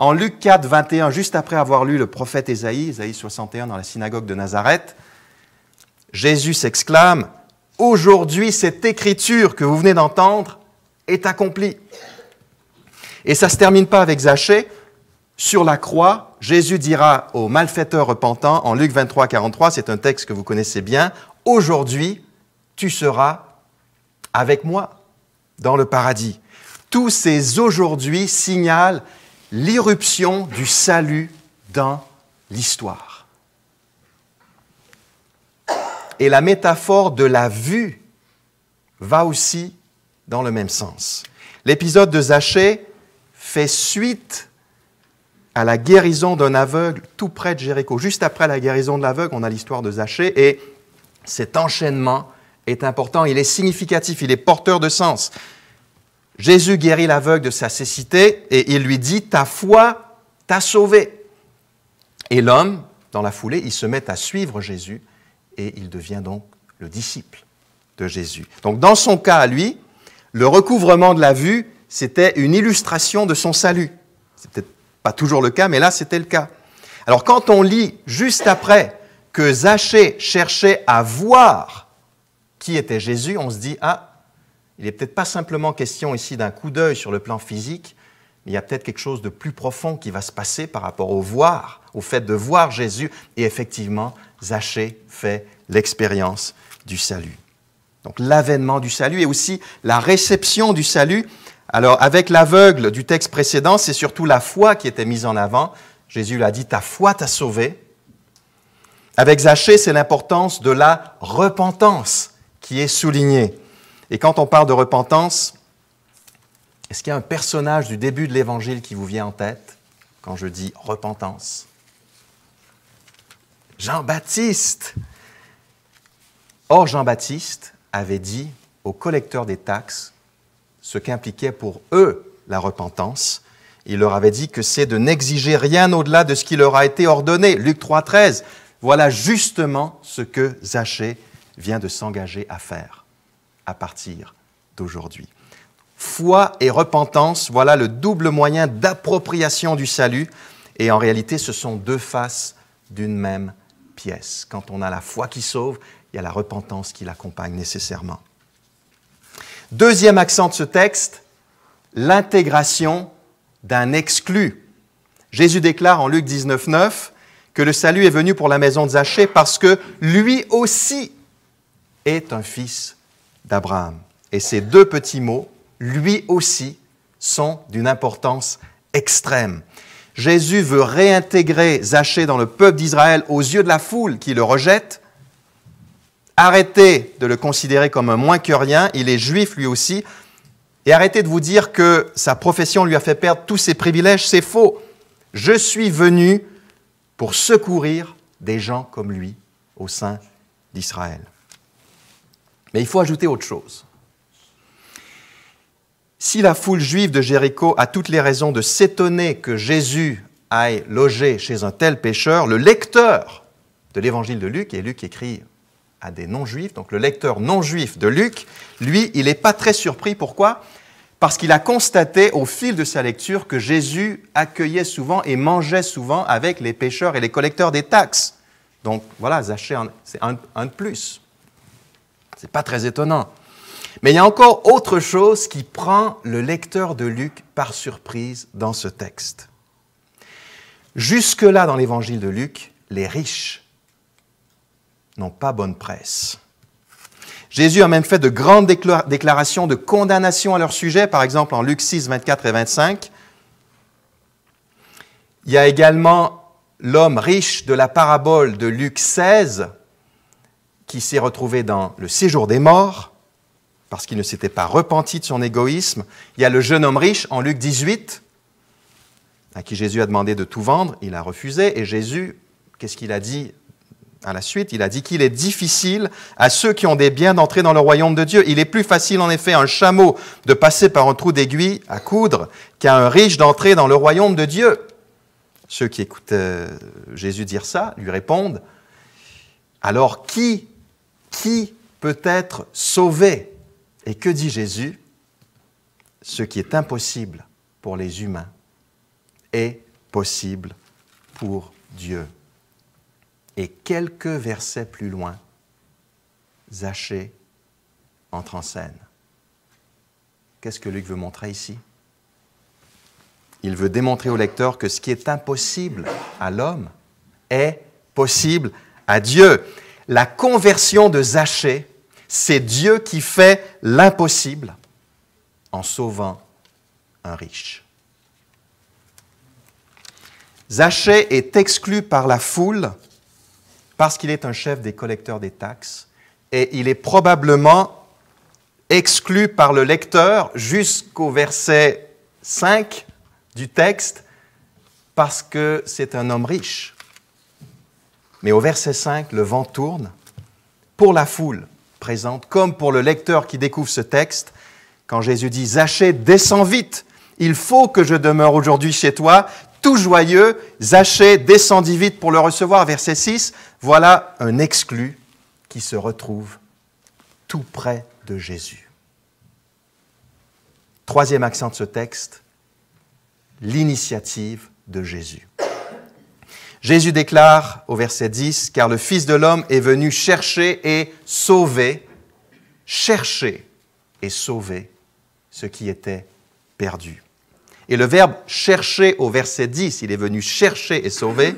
En Luc 4, 21, juste après avoir lu le prophète Ésaïe, Ésaïe 61 dans la synagogue de Nazareth, Jésus s'exclame, Aujourd'hui cette écriture que vous venez d'entendre est accomplie. Et ça ne se termine pas avec Zachée. Sur la croix, Jésus dira aux malfaiteurs repentants, en Luc 23, 43, c'est un texte que vous connaissez bien, Aujourd'hui tu seras avec moi dans le paradis. Tous ces aujourd'hui signalent l'irruption du salut dans l'histoire. Et la métaphore de la vue va aussi dans le même sens. L'épisode de Zachée fait suite à la guérison d'un aveugle tout près de Jéricho. Juste après la guérison de l'aveugle, on a l'histoire de Zachée et cet enchaînement est important, il est significatif, il est porteur de sens. Jésus guérit l'aveugle de sa cécité et il lui dit, ta foi t'a sauvé. Et l'homme, dans la foulée, il se met à suivre Jésus et il devient donc le disciple de Jésus. Donc dans son cas à lui, le recouvrement de la vue, c'était une illustration de son salut. C'est peut-être pas toujours le cas, mais là c'était le cas. Alors quand on lit juste après que Zachée cherchait à voir qui était Jésus, on se dit, ah, il n'est peut-être pas simplement question ici d'un coup d'œil sur le plan physique, il y a peut-être quelque chose de plus profond qui va se passer par rapport au voir, au fait de voir Jésus. Et effectivement, Zachée fait l'expérience du salut. Donc l'avènement du salut et aussi la réception du salut. Alors avec l'aveugle du texte précédent, c'est surtout la foi qui était mise en avant. Jésus l'a dit, ta foi t'a sauvé. Avec Zachée, c'est l'importance de la repentance qui est soulignée. Et quand on parle de repentance, est-ce qu'il y a un personnage du début de l'Évangile qui vous vient en tête quand je dis repentance Jean-Baptiste Or, Jean-Baptiste avait dit aux collecteurs des taxes ce qu'impliquait pour eux la repentance. Il leur avait dit que c'est de n'exiger rien au-delà de ce qui leur a été ordonné. Luc 3, 13. Voilà justement ce que Zachée vient de s'engager à faire à partir d'aujourd'hui. Foi et repentance, voilà le double moyen d'appropriation du salut. Et en réalité, ce sont deux faces d'une même pièce. Quand on a la foi qui sauve, il y a la repentance qui l'accompagne nécessairement. Deuxième accent de ce texte, l'intégration d'un exclu. Jésus déclare en Luc 19,9 que le salut est venu pour la maison de Zachée parce que lui aussi est un fils d'Abraham. Et ces deux petits mots, lui aussi, sont d'une importance extrême. Jésus veut réintégrer Zachée dans le peuple d'Israël aux yeux de la foule qui le rejette. Arrêtez de le considérer comme un moins que rien, il est juif lui aussi, et arrêtez de vous dire que sa profession lui a fait perdre tous ses privilèges, c'est faux. Je suis venu pour secourir des gens comme lui au sein d'Israël. Mais il faut ajouter autre chose. Si la foule juive de Jéricho a toutes les raisons de s'étonner que Jésus aille loger chez un tel pécheur, le lecteur de l'évangile de Luc, et Luc écrit à des non-juifs, donc le lecteur non-juif de Luc, lui, il n'est pas très surpris. Pourquoi Parce qu'il a constaté au fil de sa lecture que Jésus accueillait souvent et mangeait souvent avec les pêcheurs et les collecteurs des taxes. Donc voilà, Zachée, c'est un de plus. C'est pas très étonnant. Mais il y a encore autre chose qui prend le lecteur de Luc par surprise dans ce texte. Jusque-là, dans l'évangile de Luc, les riches n'ont pas bonne presse. Jésus a même fait de grandes déclarations de condamnation à leur sujet, par exemple en Luc 6, 24 et 25. Il y a également l'homme riche de la parabole de Luc 16, qui s'est retrouvé dans le séjour des morts, parce qu'il ne s'était pas repenti de son égoïsme. Il y a le jeune homme riche en Luc 18, à qui Jésus a demandé de tout vendre, il a refusé, et Jésus, qu'est-ce qu'il a dit à la suite Il a dit qu'il est difficile à ceux qui ont des biens d'entrer dans le royaume de Dieu. Il est plus facile en effet à un chameau de passer par un trou d'aiguille à coudre qu'à un riche d'entrer dans le royaume de Dieu. Ceux qui écoutent euh, Jésus dire ça lui répondent, alors qui qui peut être sauvé Et que dit Jésus Ce qui est impossible pour les humains est possible pour Dieu. Et quelques versets plus loin, Zachée entre en scène. Qu'est-ce que Luc veut montrer ici Il veut démontrer au lecteur que ce qui est impossible à l'homme est possible à Dieu la conversion de Zachée, c'est Dieu qui fait l'impossible en sauvant un riche. Zachée est exclu par la foule parce qu'il est un chef des collecteurs des taxes et il est probablement exclu par le lecteur jusqu'au verset 5 du texte parce que c'est un homme riche. Mais au verset 5, le vent tourne pour la foule présente, comme pour le lecteur qui découvre ce texte, quand Jésus dit, Zachée, descends vite, il faut que je demeure aujourd'hui chez toi, tout joyeux, Zachée descendit vite pour le recevoir. Verset 6, voilà un exclu qui se retrouve tout près de Jésus. Troisième accent de ce texte, l'initiative de Jésus. Jésus déclare au verset 10, Car le Fils de l'homme est venu chercher et sauver, chercher et sauver ce qui était perdu. Et le verbe chercher au verset 10, il est venu chercher et sauver,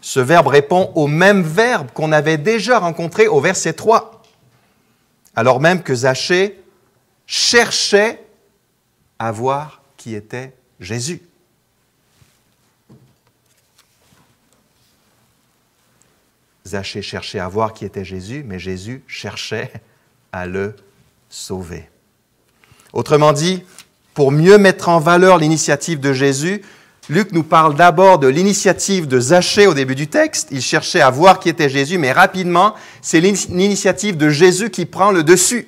ce verbe répond au même verbe qu'on avait déjà rencontré au verset 3, alors même que Zachée cherchait à voir qui était Jésus. Zachée cherchait à voir qui était Jésus, mais Jésus cherchait à le sauver. Autrement dit, pour mieux mettre en valeur l'initiative de Jésus, Luc nous parle d'abord de l'initiative de Zachée au début du texte. Il cherchait à voir qui était Jésus, mais rapidement, c'est l'initiative de Jésus qui prend le dessus.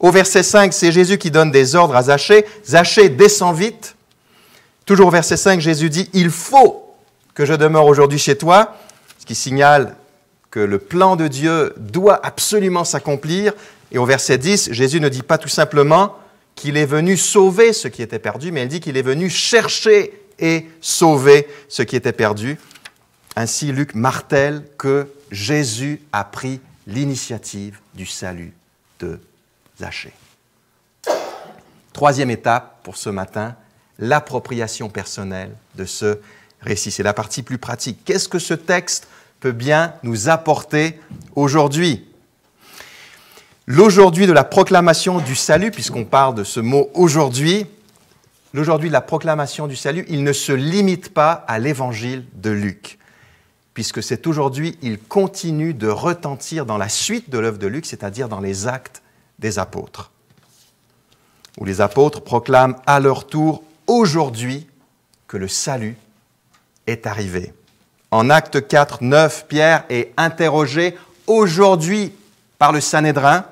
Au verset 5, c'est Jésus qui donne des ordres à Zachée. Zachée descend vite. Toujours au verset 5, Jésus dit, Il faut que je demeure aujourd'hui chez toi, ce qui signale que le plan de Dieu doit absolument s'accomplir. Et au verset 10, Jésus ne dit pas tout simplement qu'il est venu sauver ce qui était perdu, mais il dit qu'il est venu chercher et sauver ce qui était perdu. Ainsi, Luc martèle que Jésus a pris l'initiative du salut de Zachée. Troisième étape pour ce matin, l'appropriation personnelle de ce récit. C'est la partie plus pratique. Qu'est-ce que ce texte peut bien nous apporter aujourd'hui. L'aujourd'hui de la proclamation du salut, puisqu'on parle de ce mot aujourd'hui, l'aujourd'hui de la proclamation du salut, il ne se limite pas à l'évangile de Luc, puisque c'est aujourd'hui, il continue de retentir dans la suite de l'œuvre de Luc, c'est-à-dire dans les actes des apôtres, où les apôtres proclament à leur tour aujourd'hui que le salut est arrivé. En acte 4, 9, Pierre est interrogé aujourd'hui par le Sanhédrin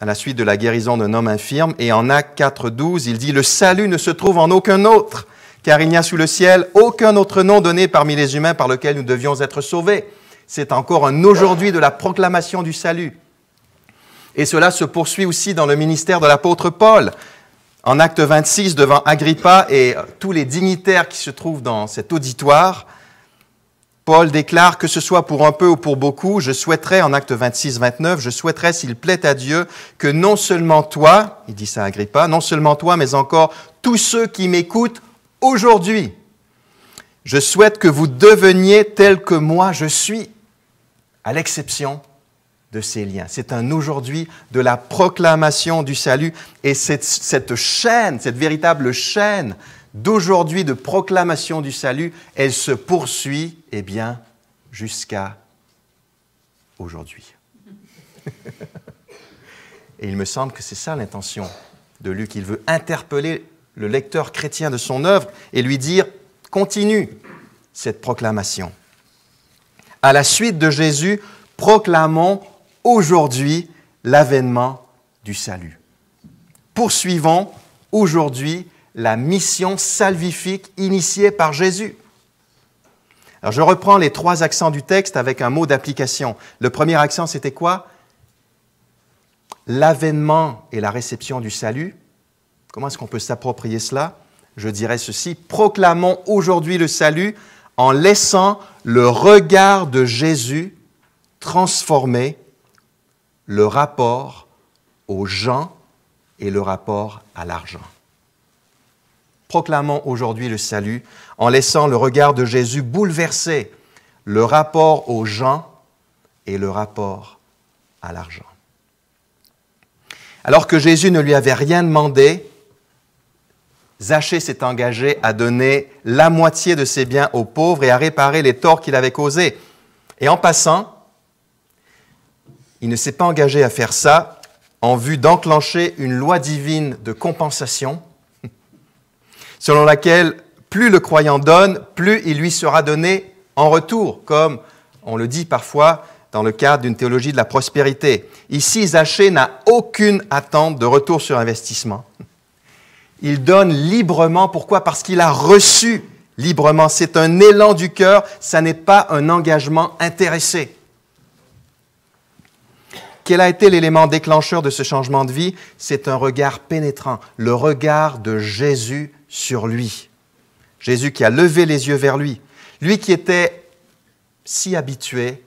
à la suite de la guérison d'un homme infirme. Et en acte 4, 12, il dit, le salut ne se trouve en aucun autre, car il n'y a sous le ciel aucun autre nom donné parmi les humains par lequel nous devions être sauvés. C'est encore un aujourd'hui de la proclamation du salut. Et cela se poursuit aussi dans le ministère de l'apôtre Paul. En acte 26, devant Agrippa et euh, tous les dignitaires qui se trouvent dans cet auditoire, Paul déclare que ce soit pour un peu ou pour beaucoup, je souhaiterais, en acte 26, 29, je souhaiterais, s'il plaît à Dieu, que non seulement toi, il dit ça à Agrippa, non seulement toi, mais encore tous ceux qui m'écoutent aujourd'hui, je souhaite que vous deveniez tel que moi je suis, à l'exception de ces liens. C'est un aujourd'hui de la proclamation du salut et cette, chaîne, cette véritable chaîne d'aujourd'hui de proclamation du salut, elle se poursuit, eh bien, jusqu'à aujourd'hui. *laughs* et il me semble que c'est ça l'intention de Luc. Il veut interpeller le lecteur chrétien de son œuvre et lui dire, continue cette proclamation. À la suite de Jésus, proclamons aujourd'hui l'avènement du salut. Poursuivons aujourd'hui la mission salvifique initiée par Jésus. Alors je reprends les trois accents du texte avec un mot d'application. Le premier accent, c'était quoi L'avènement et la réception du salut. Comment est-ce qu'on peut s'approprier cela Je dirais ceci, proclamons aujourd'hui le salut en laissant le regard de Jésus transformer le rapport aux gens et le rapport à l'argent. Proclamons aujourd'hui le salut en laissant le regard de Jésus bouleverser le rapport aux gens et le rapport à l'argent. Alors que Jésus ne lui avait rien demandé, Zachée s'est engagé à donner la moitié de ses biens aux pauvres et à réparer les torts qu'il avait causés. Et en passant, il ne s'est pas engagé à faire ça en vue d'enclencher une loi divine de compensation, selon laquelle plus le croyant donne, plus il lui sera donné en retour, comme on le dit parfois dans le cadre d'une théologie de la prospérité. Ici, Zachée n'a aucune attente de retour sur investissement. Il donne librement, pourquoi Parce qu'il a reçu librement. C'est un élan du cœur, ça n'est pas un engagement intéressé. Quel a été l'élément déclencheur de ce changement de vie C'est un regard pénétrant, le regard de Jésus sur lui. Jésus qui a levé les yeux vers lui, lui qui était si habitué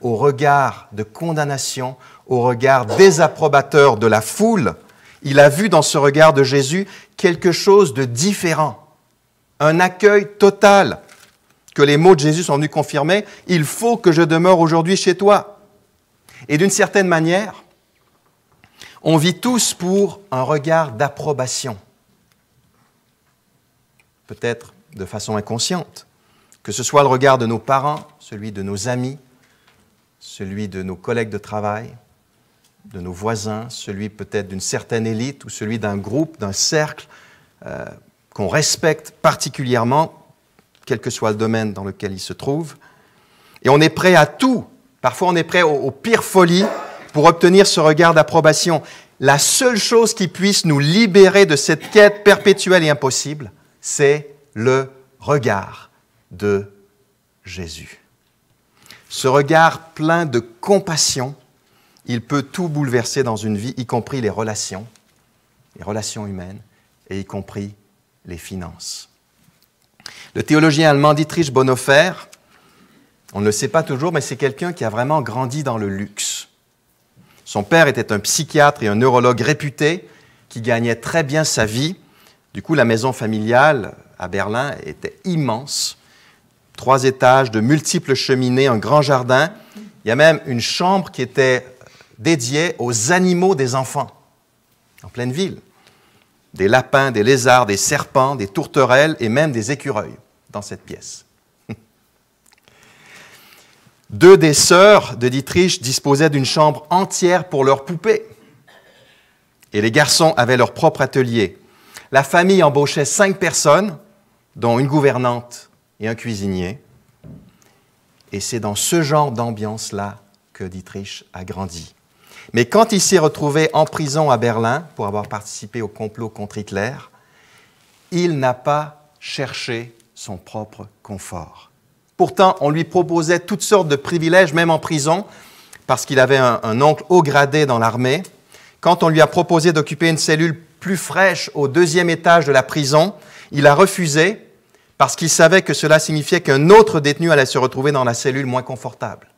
au regard de condamnation, au regard désapprobateur de la foule, il a vu dans ce regard de Jésus quelque chose de différent, un accueil total que les mots de Jésus sont venus confirmer, il faut que je demeure aujourd'hui chez toi. Et d'une certaine manière, on vit tous pour un regard d'approbation, peut-être de façon inconsciente, que ce soit le regard de nos parents, celui de nos amis, celui de nos collègues de travail, de nos voisins, celui peut-être d'une certaine élite ou celui d'un groupe, d'un cercle euh, qu'on respecte particulièrement, quel que soit le domaine dans lequel il se trouve. Et on est prêt à tout Parfois, on est prêt aux, pires folies pour obtenir ce regard d'approbation. La seule chose qui puisse nous libérer de cette quête perpétuelle et impossible, c'est le regard de Jésus. Ce regard plein de compassion, il peut tout bouleverser dans une vie, y compris les relations, les relations humaines, et y compris les finances. Le théologien allemand Dietrich Bonhoeffer on ne le sait pas toujours, mais c'est quelqu'un qui a vraiment grandi dans le luxe. Son père était un psychiatre et un neurologue réputé qui gagnait très bien sa vie. Du coup, la maison familiale à Berlin était immense. Trois étages, de multiples cheminées, un grand jardin. Il y a même une chambre qui était dédiée aux animaux des enfants, en pleine ville. Des lapins, des lézards, des serpents, des tourterelles et même des écureuils dans cette pièce. Deux des sœurs de Dietrich disposaient d'une chambre entière pour leurs poupées. Et les garçons avaient leur propre atelier. La famille embauchait cinq personnes, dont une gouvernante et un cuisinier. Et c'est dans ce genre d'ambiance-là que Dietrich a grandi. Mais quand il s'est retrouvé en prison à Berlin pour avoir participé au complot contre Hitler, il n'a pas cherché son propre confort. Pourtant, on lui proposait toutes sortes de privilèges, même en prison, parce qu'il avait un, oncle haut gradé dans l'armée. Quand on lui a proposé d'occuper une cellule plus fraîche au deuxième étage de la prison, il a refusé parce qu'il savait que cela signifiait qu'un autre détenu allait se retrouver dans la cellule moins confortable.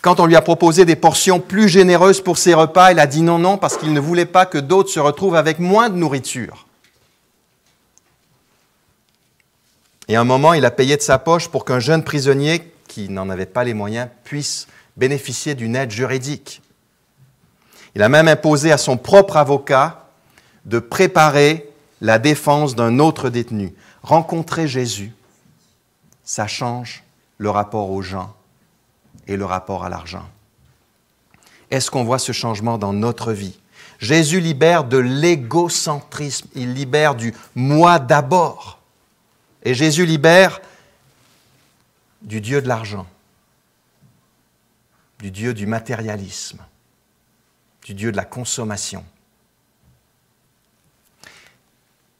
Quand on lui a proposé des portions plus généreuses pour ses repas, il a dit non, non, parce qu'il ne voulait pas que d'autres se retrouvent avec moins de nourriture. Et à un moment, il a payé de sa poche pour qu'un jeune prisonnier qui n'en avait pas les moyens puisse bénéficier d'une aide juridique. Il a même imposé à son propre avocat de préparer la défense d'un autre détenu. Rencontrer Jésus, ça change le rapport aux gens et le rapport à l'argent. Est-ce qu'on voit ce changement dans notre vie Jésus libère de l'égocentrisme, il libère du moi d'abord. Et Jésus libère du Dieu de l'argent, du Dieu du matérialisme, du Dieu de la consommation.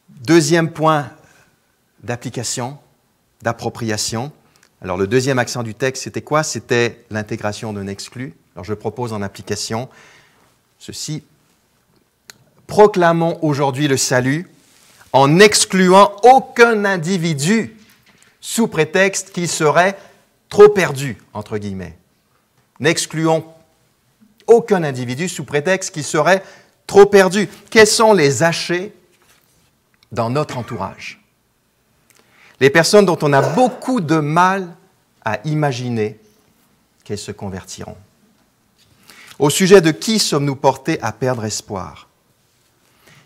Deuxième point d'application, d'appropriation. Alors le deuxième accent du texte, c'était quoi C'était l'intégration d'un exclu. Alors je propose en application ceci. Proclamons aujourd'hui le salut en excluant aucun individu sous prétexte qu'il serait trop perdu, entre guillemets. N'excluons aucun individu sous prétexte qu'il serait trop perdu. Quels sont les hachés dans notre entourage Les personnes dont on a beaucoup de mal à imaginer qu'elles se convertiront. Au sujet de qui sommes-nous portés à perdre espoir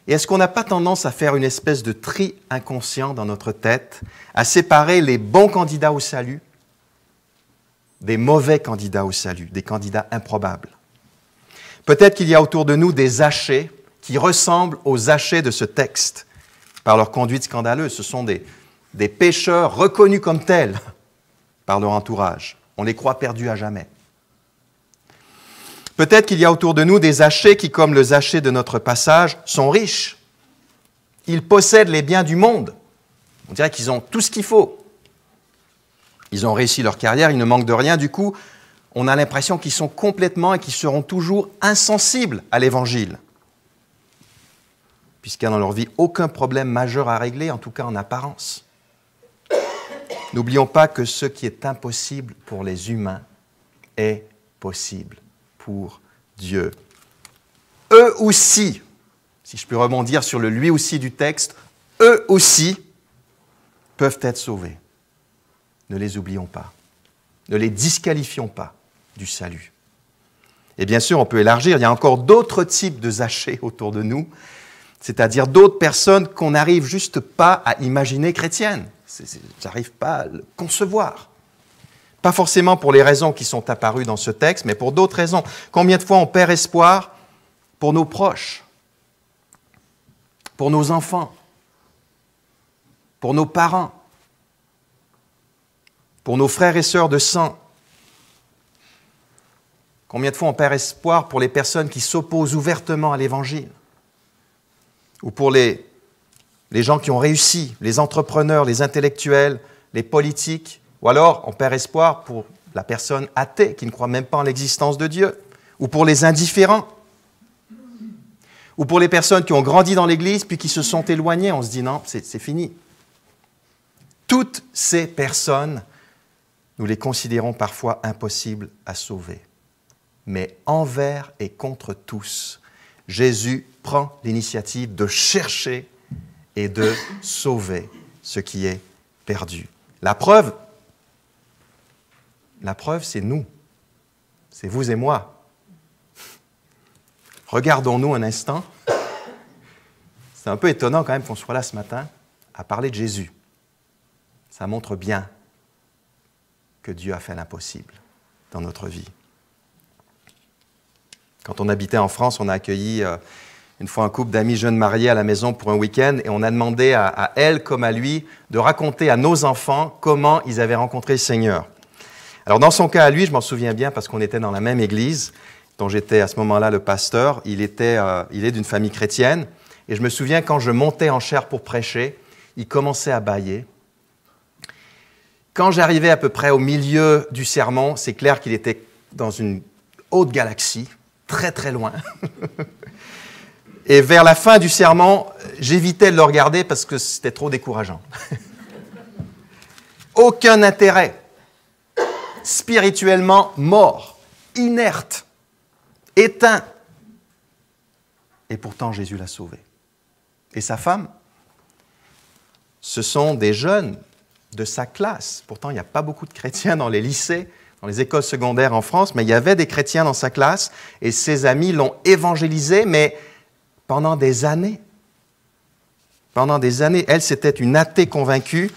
et est-ce qu'on n'a pas tendance à faire une espèce de tri inconscient dans notre tête, à séparer les bons candidats au salut des mauvais candidats au salut, des candidats improbables Peut-être qu'il y a autour de nous des hachés qui ressemblent aux hachés de ce texte par leur conduite scandaleuse. Ce sont des, des pécheurs reconnus comme tels par leur entourage. On les croit perdus à jamais. Peut-être qu'il y a autour de nous des hachés qui, comme le hachés de notre passage, sont riches. Ils possèdent les biens du monde. On dirait qu'ils ont tout ce qu'il faut. Ils ont réussi leur carrière, ils ne manquent de rien. Du coup, on a l'impression qu'ils sont complètement et qu'ils seront toujours insensibles à l'Évangile. Puisqu'il n'y a dans leur vie aucun problème majeur à régler, en tout cas en apparence. N'oublions pas que ce qui est impossible pour les humains est possible pour Dieu. Eux aussi, si je puis rebondir sur le lui aussi du texte, eux aussi peuvent être sauvés. Ne les oublions pas. Ne les disqualifions pas du salut. Et bien sûr, on peut élargir, il y a encore d'autres types de zachés autour de nous, c'est-à-dire d'autres personnes qu'on n'arrive juste pas à imaginer chrétiennes. n'arrive pas à le concevoir. Pas forcément pour les raisons qui sont apparues dans ce texte, mais pour d'autres raisons. Combien de fois on perd espoir pour nos proches, pour nos enfants, pour nos parents, pour nos frères et sœurs de sang. Combien de fois on perd espoir pour les personnes qui s'opposent ouvertement à l'Évangile ou pour les, les gens qui ont réussi, les entrepreneurs, les intellectuels, les politiques, ou alors, on perd espoir pour la personne athée qui ne croit même pas en l'existence de Dieu, ou pour les indifférents, ou pour les personnes qui ont grandi dans l'Église puis qui se sont éloignées. On se dit non, c'est fini. Toutes ces personnes, nous les considérons parfois impossibles à sauver. Mais envers et contre tous, Jésus prend l'initiative de chercher et de sauver ce qui est perdu. La preuve, la preuve, c'est nous. C'est vous et moi. Regardons-nous un instant. C'est un peu étonnant quand même qu'on soit là ce matin à parler de Jésus. Ça montre bien que Dieu a fait l'impossible dans notre vie. Quand on habitait en France, on a accueilli euh, une fois un couple d'amis jeunes mariés à la maison pour un week-end et on a demandé à, elle comme à lui de raconter à nos enfants comment ils avaient rencontré le Seigneur. Alors dans son cas à lui, je m'en souviens bien parce qu'on était dans la même église dont j'étais à ce moment-là le pasteur. Il, était, euh, il est d'une famille chrétienne. Et je me souviens quand je montais en chair pour prêcher, il commençait à bailler. Quand j'arrivais à peu près au milieu du sermon, c'est clair qu'il était dans une haute galaxie, très très loin. *laughs* Et vers la fin du sermon, j'évitais de le regarder parce que c'était trop décourageant. *laughs* Aucun intérêt spirituellement mort, inerte, éteint. Et pourtant Jésus l'a sauvé. Et sa femme, ce sont des jeunes de sa classe. Pourtant, il n'y a pas beaucoup de chrétiens dans les lycées, dans les écoles secondaires en France, mais il y avait des chrétiens dans sa classe et ses amis l'ont évangélisé, mais pendant des années. Pendant des années, elle, s'était une athée convaincue.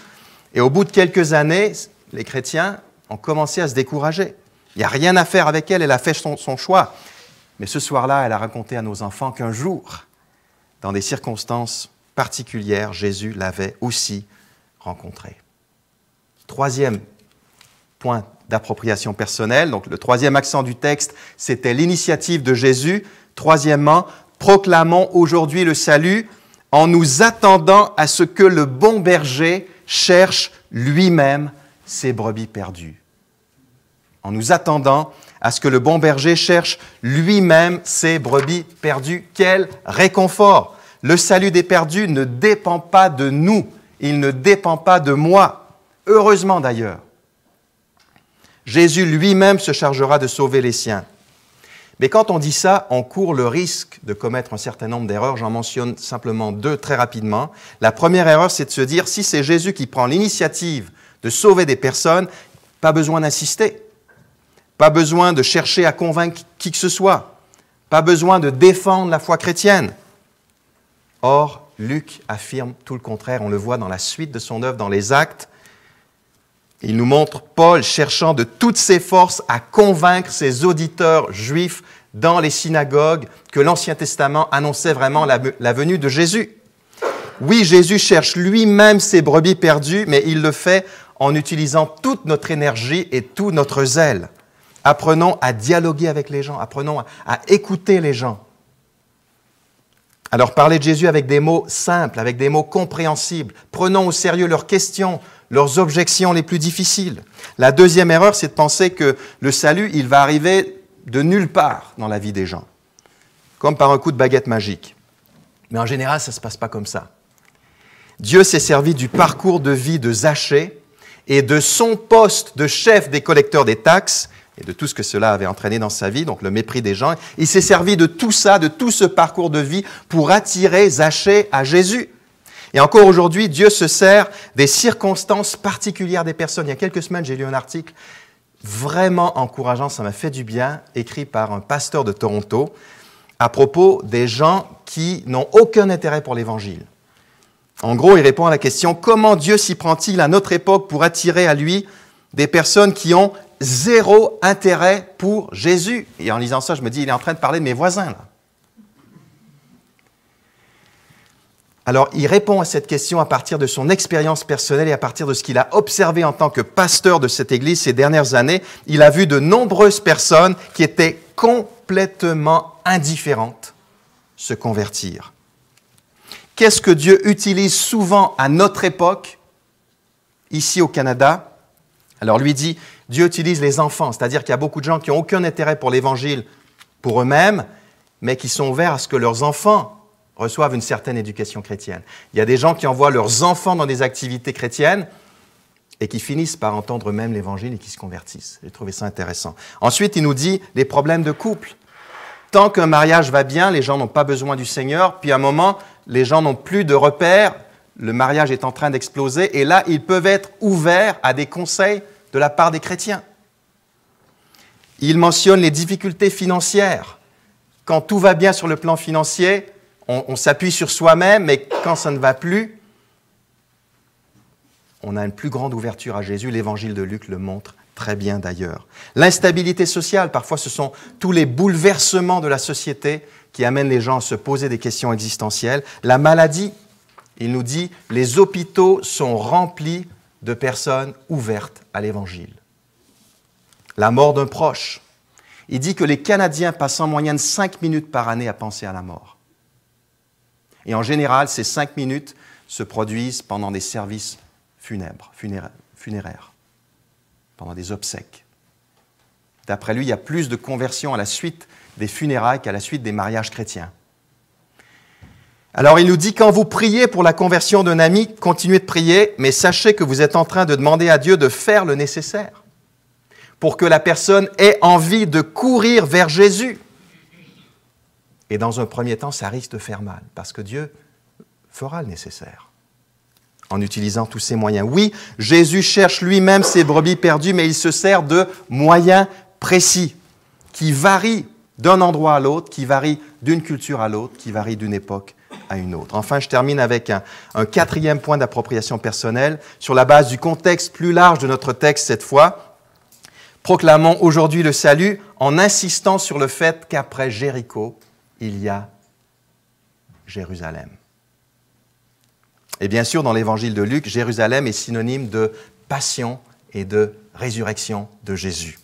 Et au bout de quelques années, les chrétiens ont commencé à se décourager. Il n'y a rien à faire avec elle, elle a fait son, son choix. Mais ce soir-là, elle a raconté à nos enfants qu'un jour, dans des circonstances particulières, Jésus l'avait aussi rencontrée. Troisième point d'appropriation personnelle, donc le troisième accent du texte, c'était l'initiative de Jésus. Troisièmement, proclamons aujourd'hui le salut en nous attendant à ce que le bon berger cherche lui-même ses brebis perdues en nous attendant à ce que le bon berger cherche lui-même ses brebis perdues. Quel réconfort Le salut des perdus ne dépend pas de nous, il ne dépend pas de moi. Heureusement d'ailleurs. Jésus lui-même se chargera de sauver les siens. Mais quand on dit ça, on court le risque de commettre un certain nombre d'erreurs. J'en mentionne simplement deux très rapidement. La première erreur, c'est de se dire, si c'est Jésus qui prend l'initiative de sauver des personnes, pas besoin d'insister. Pas besoin de chercher à convaincre qui que ce soit. Pas besoin de défendre la foi chrétienne. Or, Luc affirme tout le contraire. On le voit dans la suite de son œuvre, dans les actes. Il nous montre Paul cherchant de toutes ses forces à convaincre ses auditeurs juifs dans les synagogues que l'Ancien Testament annonçait vraiment la, venue de Jésus. Oui, Jésus cherche lui-même ses brebis perdues, mais il le fait en utilisant toute notre énergie et tout notre zèle. Apprenons à dialoguer avec les gens, apprenons à, écouter les gens. Alors parler de Jésus avec des mots simples, avec des mots compréhensibles. Prenons au sérieux leurs questions, leurs objections les plus difficiles. La deuxième erreur, c'est de penser que le salut, il va arriver de nulle part dans la vie des gens, comme par un coup de baguette magique. Mais en général, ça ne se passe pas comme ça. Dieu s'est servi du parcours de vie de Zachée et de son poste de chef des collecteurs des taxes et de tout ce que cela avait entraîné dans sa vie, donc le mépris des gens. Il s'est servi de tout ça, de tout ce parcours de vie pour attirer Zachée à Jésus. Et encore aujourd'hui, Dieu se sert des circonstances particulières des personnes. Il y a quelques semaines, j'ai lu un article vraiment encourageant, ça m'a fait du bien, écrit par un pasteur de Toronto, à propos des gens qui n'ont aucun intérêt pour l'Évangile. En gros, il répond à la question comment Dieu s'y prend-il à notre époque pour attirer à lui des personnes qui ont zéro intérêt pour Jésus. Et en lisant ça, je me dis, il est en train de parler de mes voisins. Là. Alors, il répond à cette question à partir de son expérience personnelle et à partir de ce qu'il a observé en tant que pasteur de cette Église ces dernières années. Il a vu de nombreuses personnes qui étaient complètement indifférentes se convertir. Qu'est-ce que Dieu utilise souvent à notre époque, ici au Canada Alors, lui dit, Dieu utilise les enfants, c'est-à-dire qu'il y a beaucoup de gens qui n'ont aucun intérêt pour l'Évangile pour eux-mêmes, mais qui sont ouverts à ce que leurs enfants reçoivent une certaine éducation chrétienne. Il y a des gens qui envoient leurs enfants dans des activités chrétiennes et qui finissent par entendre eux-mêmes l'Évangile et qui se convertissent. J'ai trouvé ça intéressant. Ensuite, il nous dit les problèmes de couple. Tant qu'un mariage va bien, les gens n'ont pas besoin du Seigneur, puis à un moment, les gens n'ont plus de repères, le mariage est en train d'exploser, et là, ils peuvent être ouverts à des conseils de la part des chrétiens. Il mentionne les difficultés financières. Quand tout va bien sur le plan financier, on, s'appuie sur soi-même, mais quand ça ne va plus, on a une plus grande ouverture à Jésus. L'évangile de Luc le montre très bien d'ailleurs. L'instabilité sociale, parfois ce sont tous les bouleversements de la société qui amènent les gens à se poser des questions existentielles. La maladie, il nous dit, les hôpitaux sont remplis de personnes ouvertes à l'Évangile. La mort d'un proche. Il dit que les Canadiens passent en moyenne cinq minutes par année à penser à la mort. Et en général, ces cinq minutes se produisent pendant des services funèbres, funéraires, pendant des obsèques. D'après lui, il y a plus de conversions à la suite des funérailles qu'à la suite des mariages chrétiens. Alors il nous dit, quand vous priez pour la conversion d'un ami, continuez de prier, mais sachez que vous êtes en train de demander à Dieu de faire le nécessaire pour que la personne ait envie de courir vers Jésus. Et dans un premier temps, ça risque de faire mal, parce que Dieu fera le nécessaire en utilisant tous ses moyens. Oui, Jésus cherche lui-même ses brebis perdues, mais il se sert de moyens précis, qui varient d'un endroit à l'autre, qui varient d'une culture à l'autre, qui varient d'une époque Enfin, je termine avec un, un quatrième point d'appropriation personnelle sur la base du contexte plus large de notre texte cette fois. Proclamons aujourd'hui le salut en insistant sur le fait qu'après Jéricho, il y a Jérusalem. Et bien sûr, dans l'évangile de Luc, Jérusalem est synonyme de passion et de résurrection de Jésus.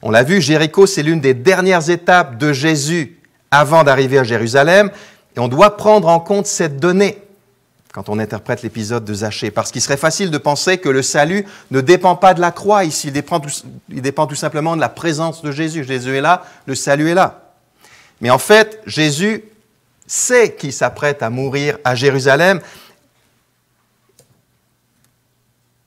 On l'a vu, Jéricho, c'est l'une des dernières étapes de Jésus avant d'arriver à Jérusalem. Et on doit prendre en compte cette donnée quand on interprète l'épisode de Zachée, parce qu'il serait facile de penser que le salut ne dépend pas de la croix ici, il dépend, tout, simplement de la présence de Jésus. Jésus est là, le salut est là. Mais en fait, Jésus sait qu'il s'apprête à mourir à Jérusalem.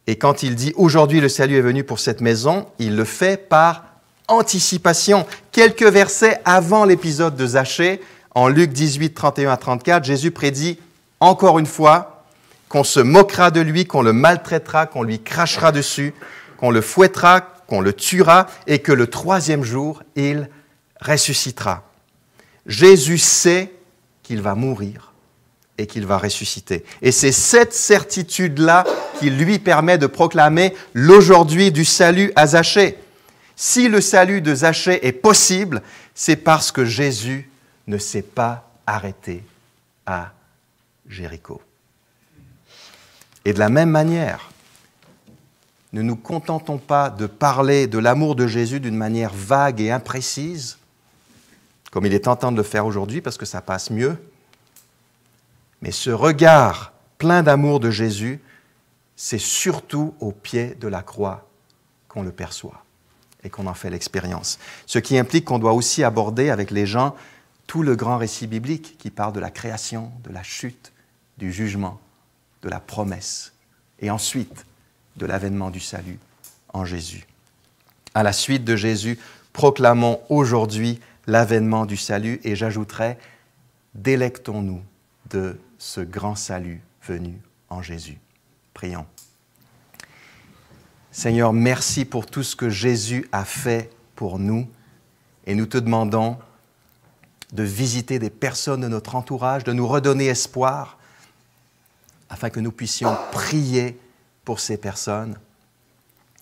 Et quand il dit aujourd'hui le salut est venu pour cette maison, il le fait par anticipation. Quelques versets avant l'épisode de Zachée, en Luc 18, 31 à 34, Jésus prédit encore une fois qu'on se moquera de lui, qu'on le maltraitera, qu'on lui crachera dessus, qu'on le fouettera, qu'on le tuera et que le troisième jour, il ressuscitera. Jésus sait qu'il va mourir et qu'il va ressusciter. Et c'est cette certitude-là qui lui permet de proclamer l'aujourd'hui du salut à Zachée. Si le salut de Zachée est possible, c'est parce que Jésus ne s'est pas arrêté à Jéricho. Et de la même manière, ne nous contentons pas de parler de l'amour de Jésus d'une manière vague et imprécise, comme il est tentant de le faire aujourd'hui parce que ça passe mieux, mais ce regard plein d'amour de Jésus, c'est surtout au pied de la croix qu'on le perçoit et qu'on en fait l'expérience. Ce qui implique qu'on doit aussi aborder avec les gens tout le grand récit biblique qui parle de la création, de la chute, du jugement, de la promesse, et ensuite de l'avènement du salut en Jésus. À la suite de Jésus, proclamons aujourd'hui l'avènement du salut, et j'ajouterai, délectons-nous de ce grand salut venu en Jésus. Prions. Seigneur, merci pour tout ce que Jésus a fait pour nous, et nous te demandons de visiter des personnes de notre entourage, de nous redonner espoir, afin que nous puissions prier pour ces personnes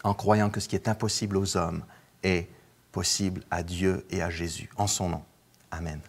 en croyant que ce qui est impossible aux hommes est possible à Dieu et à Jésus. En son nom. Amen.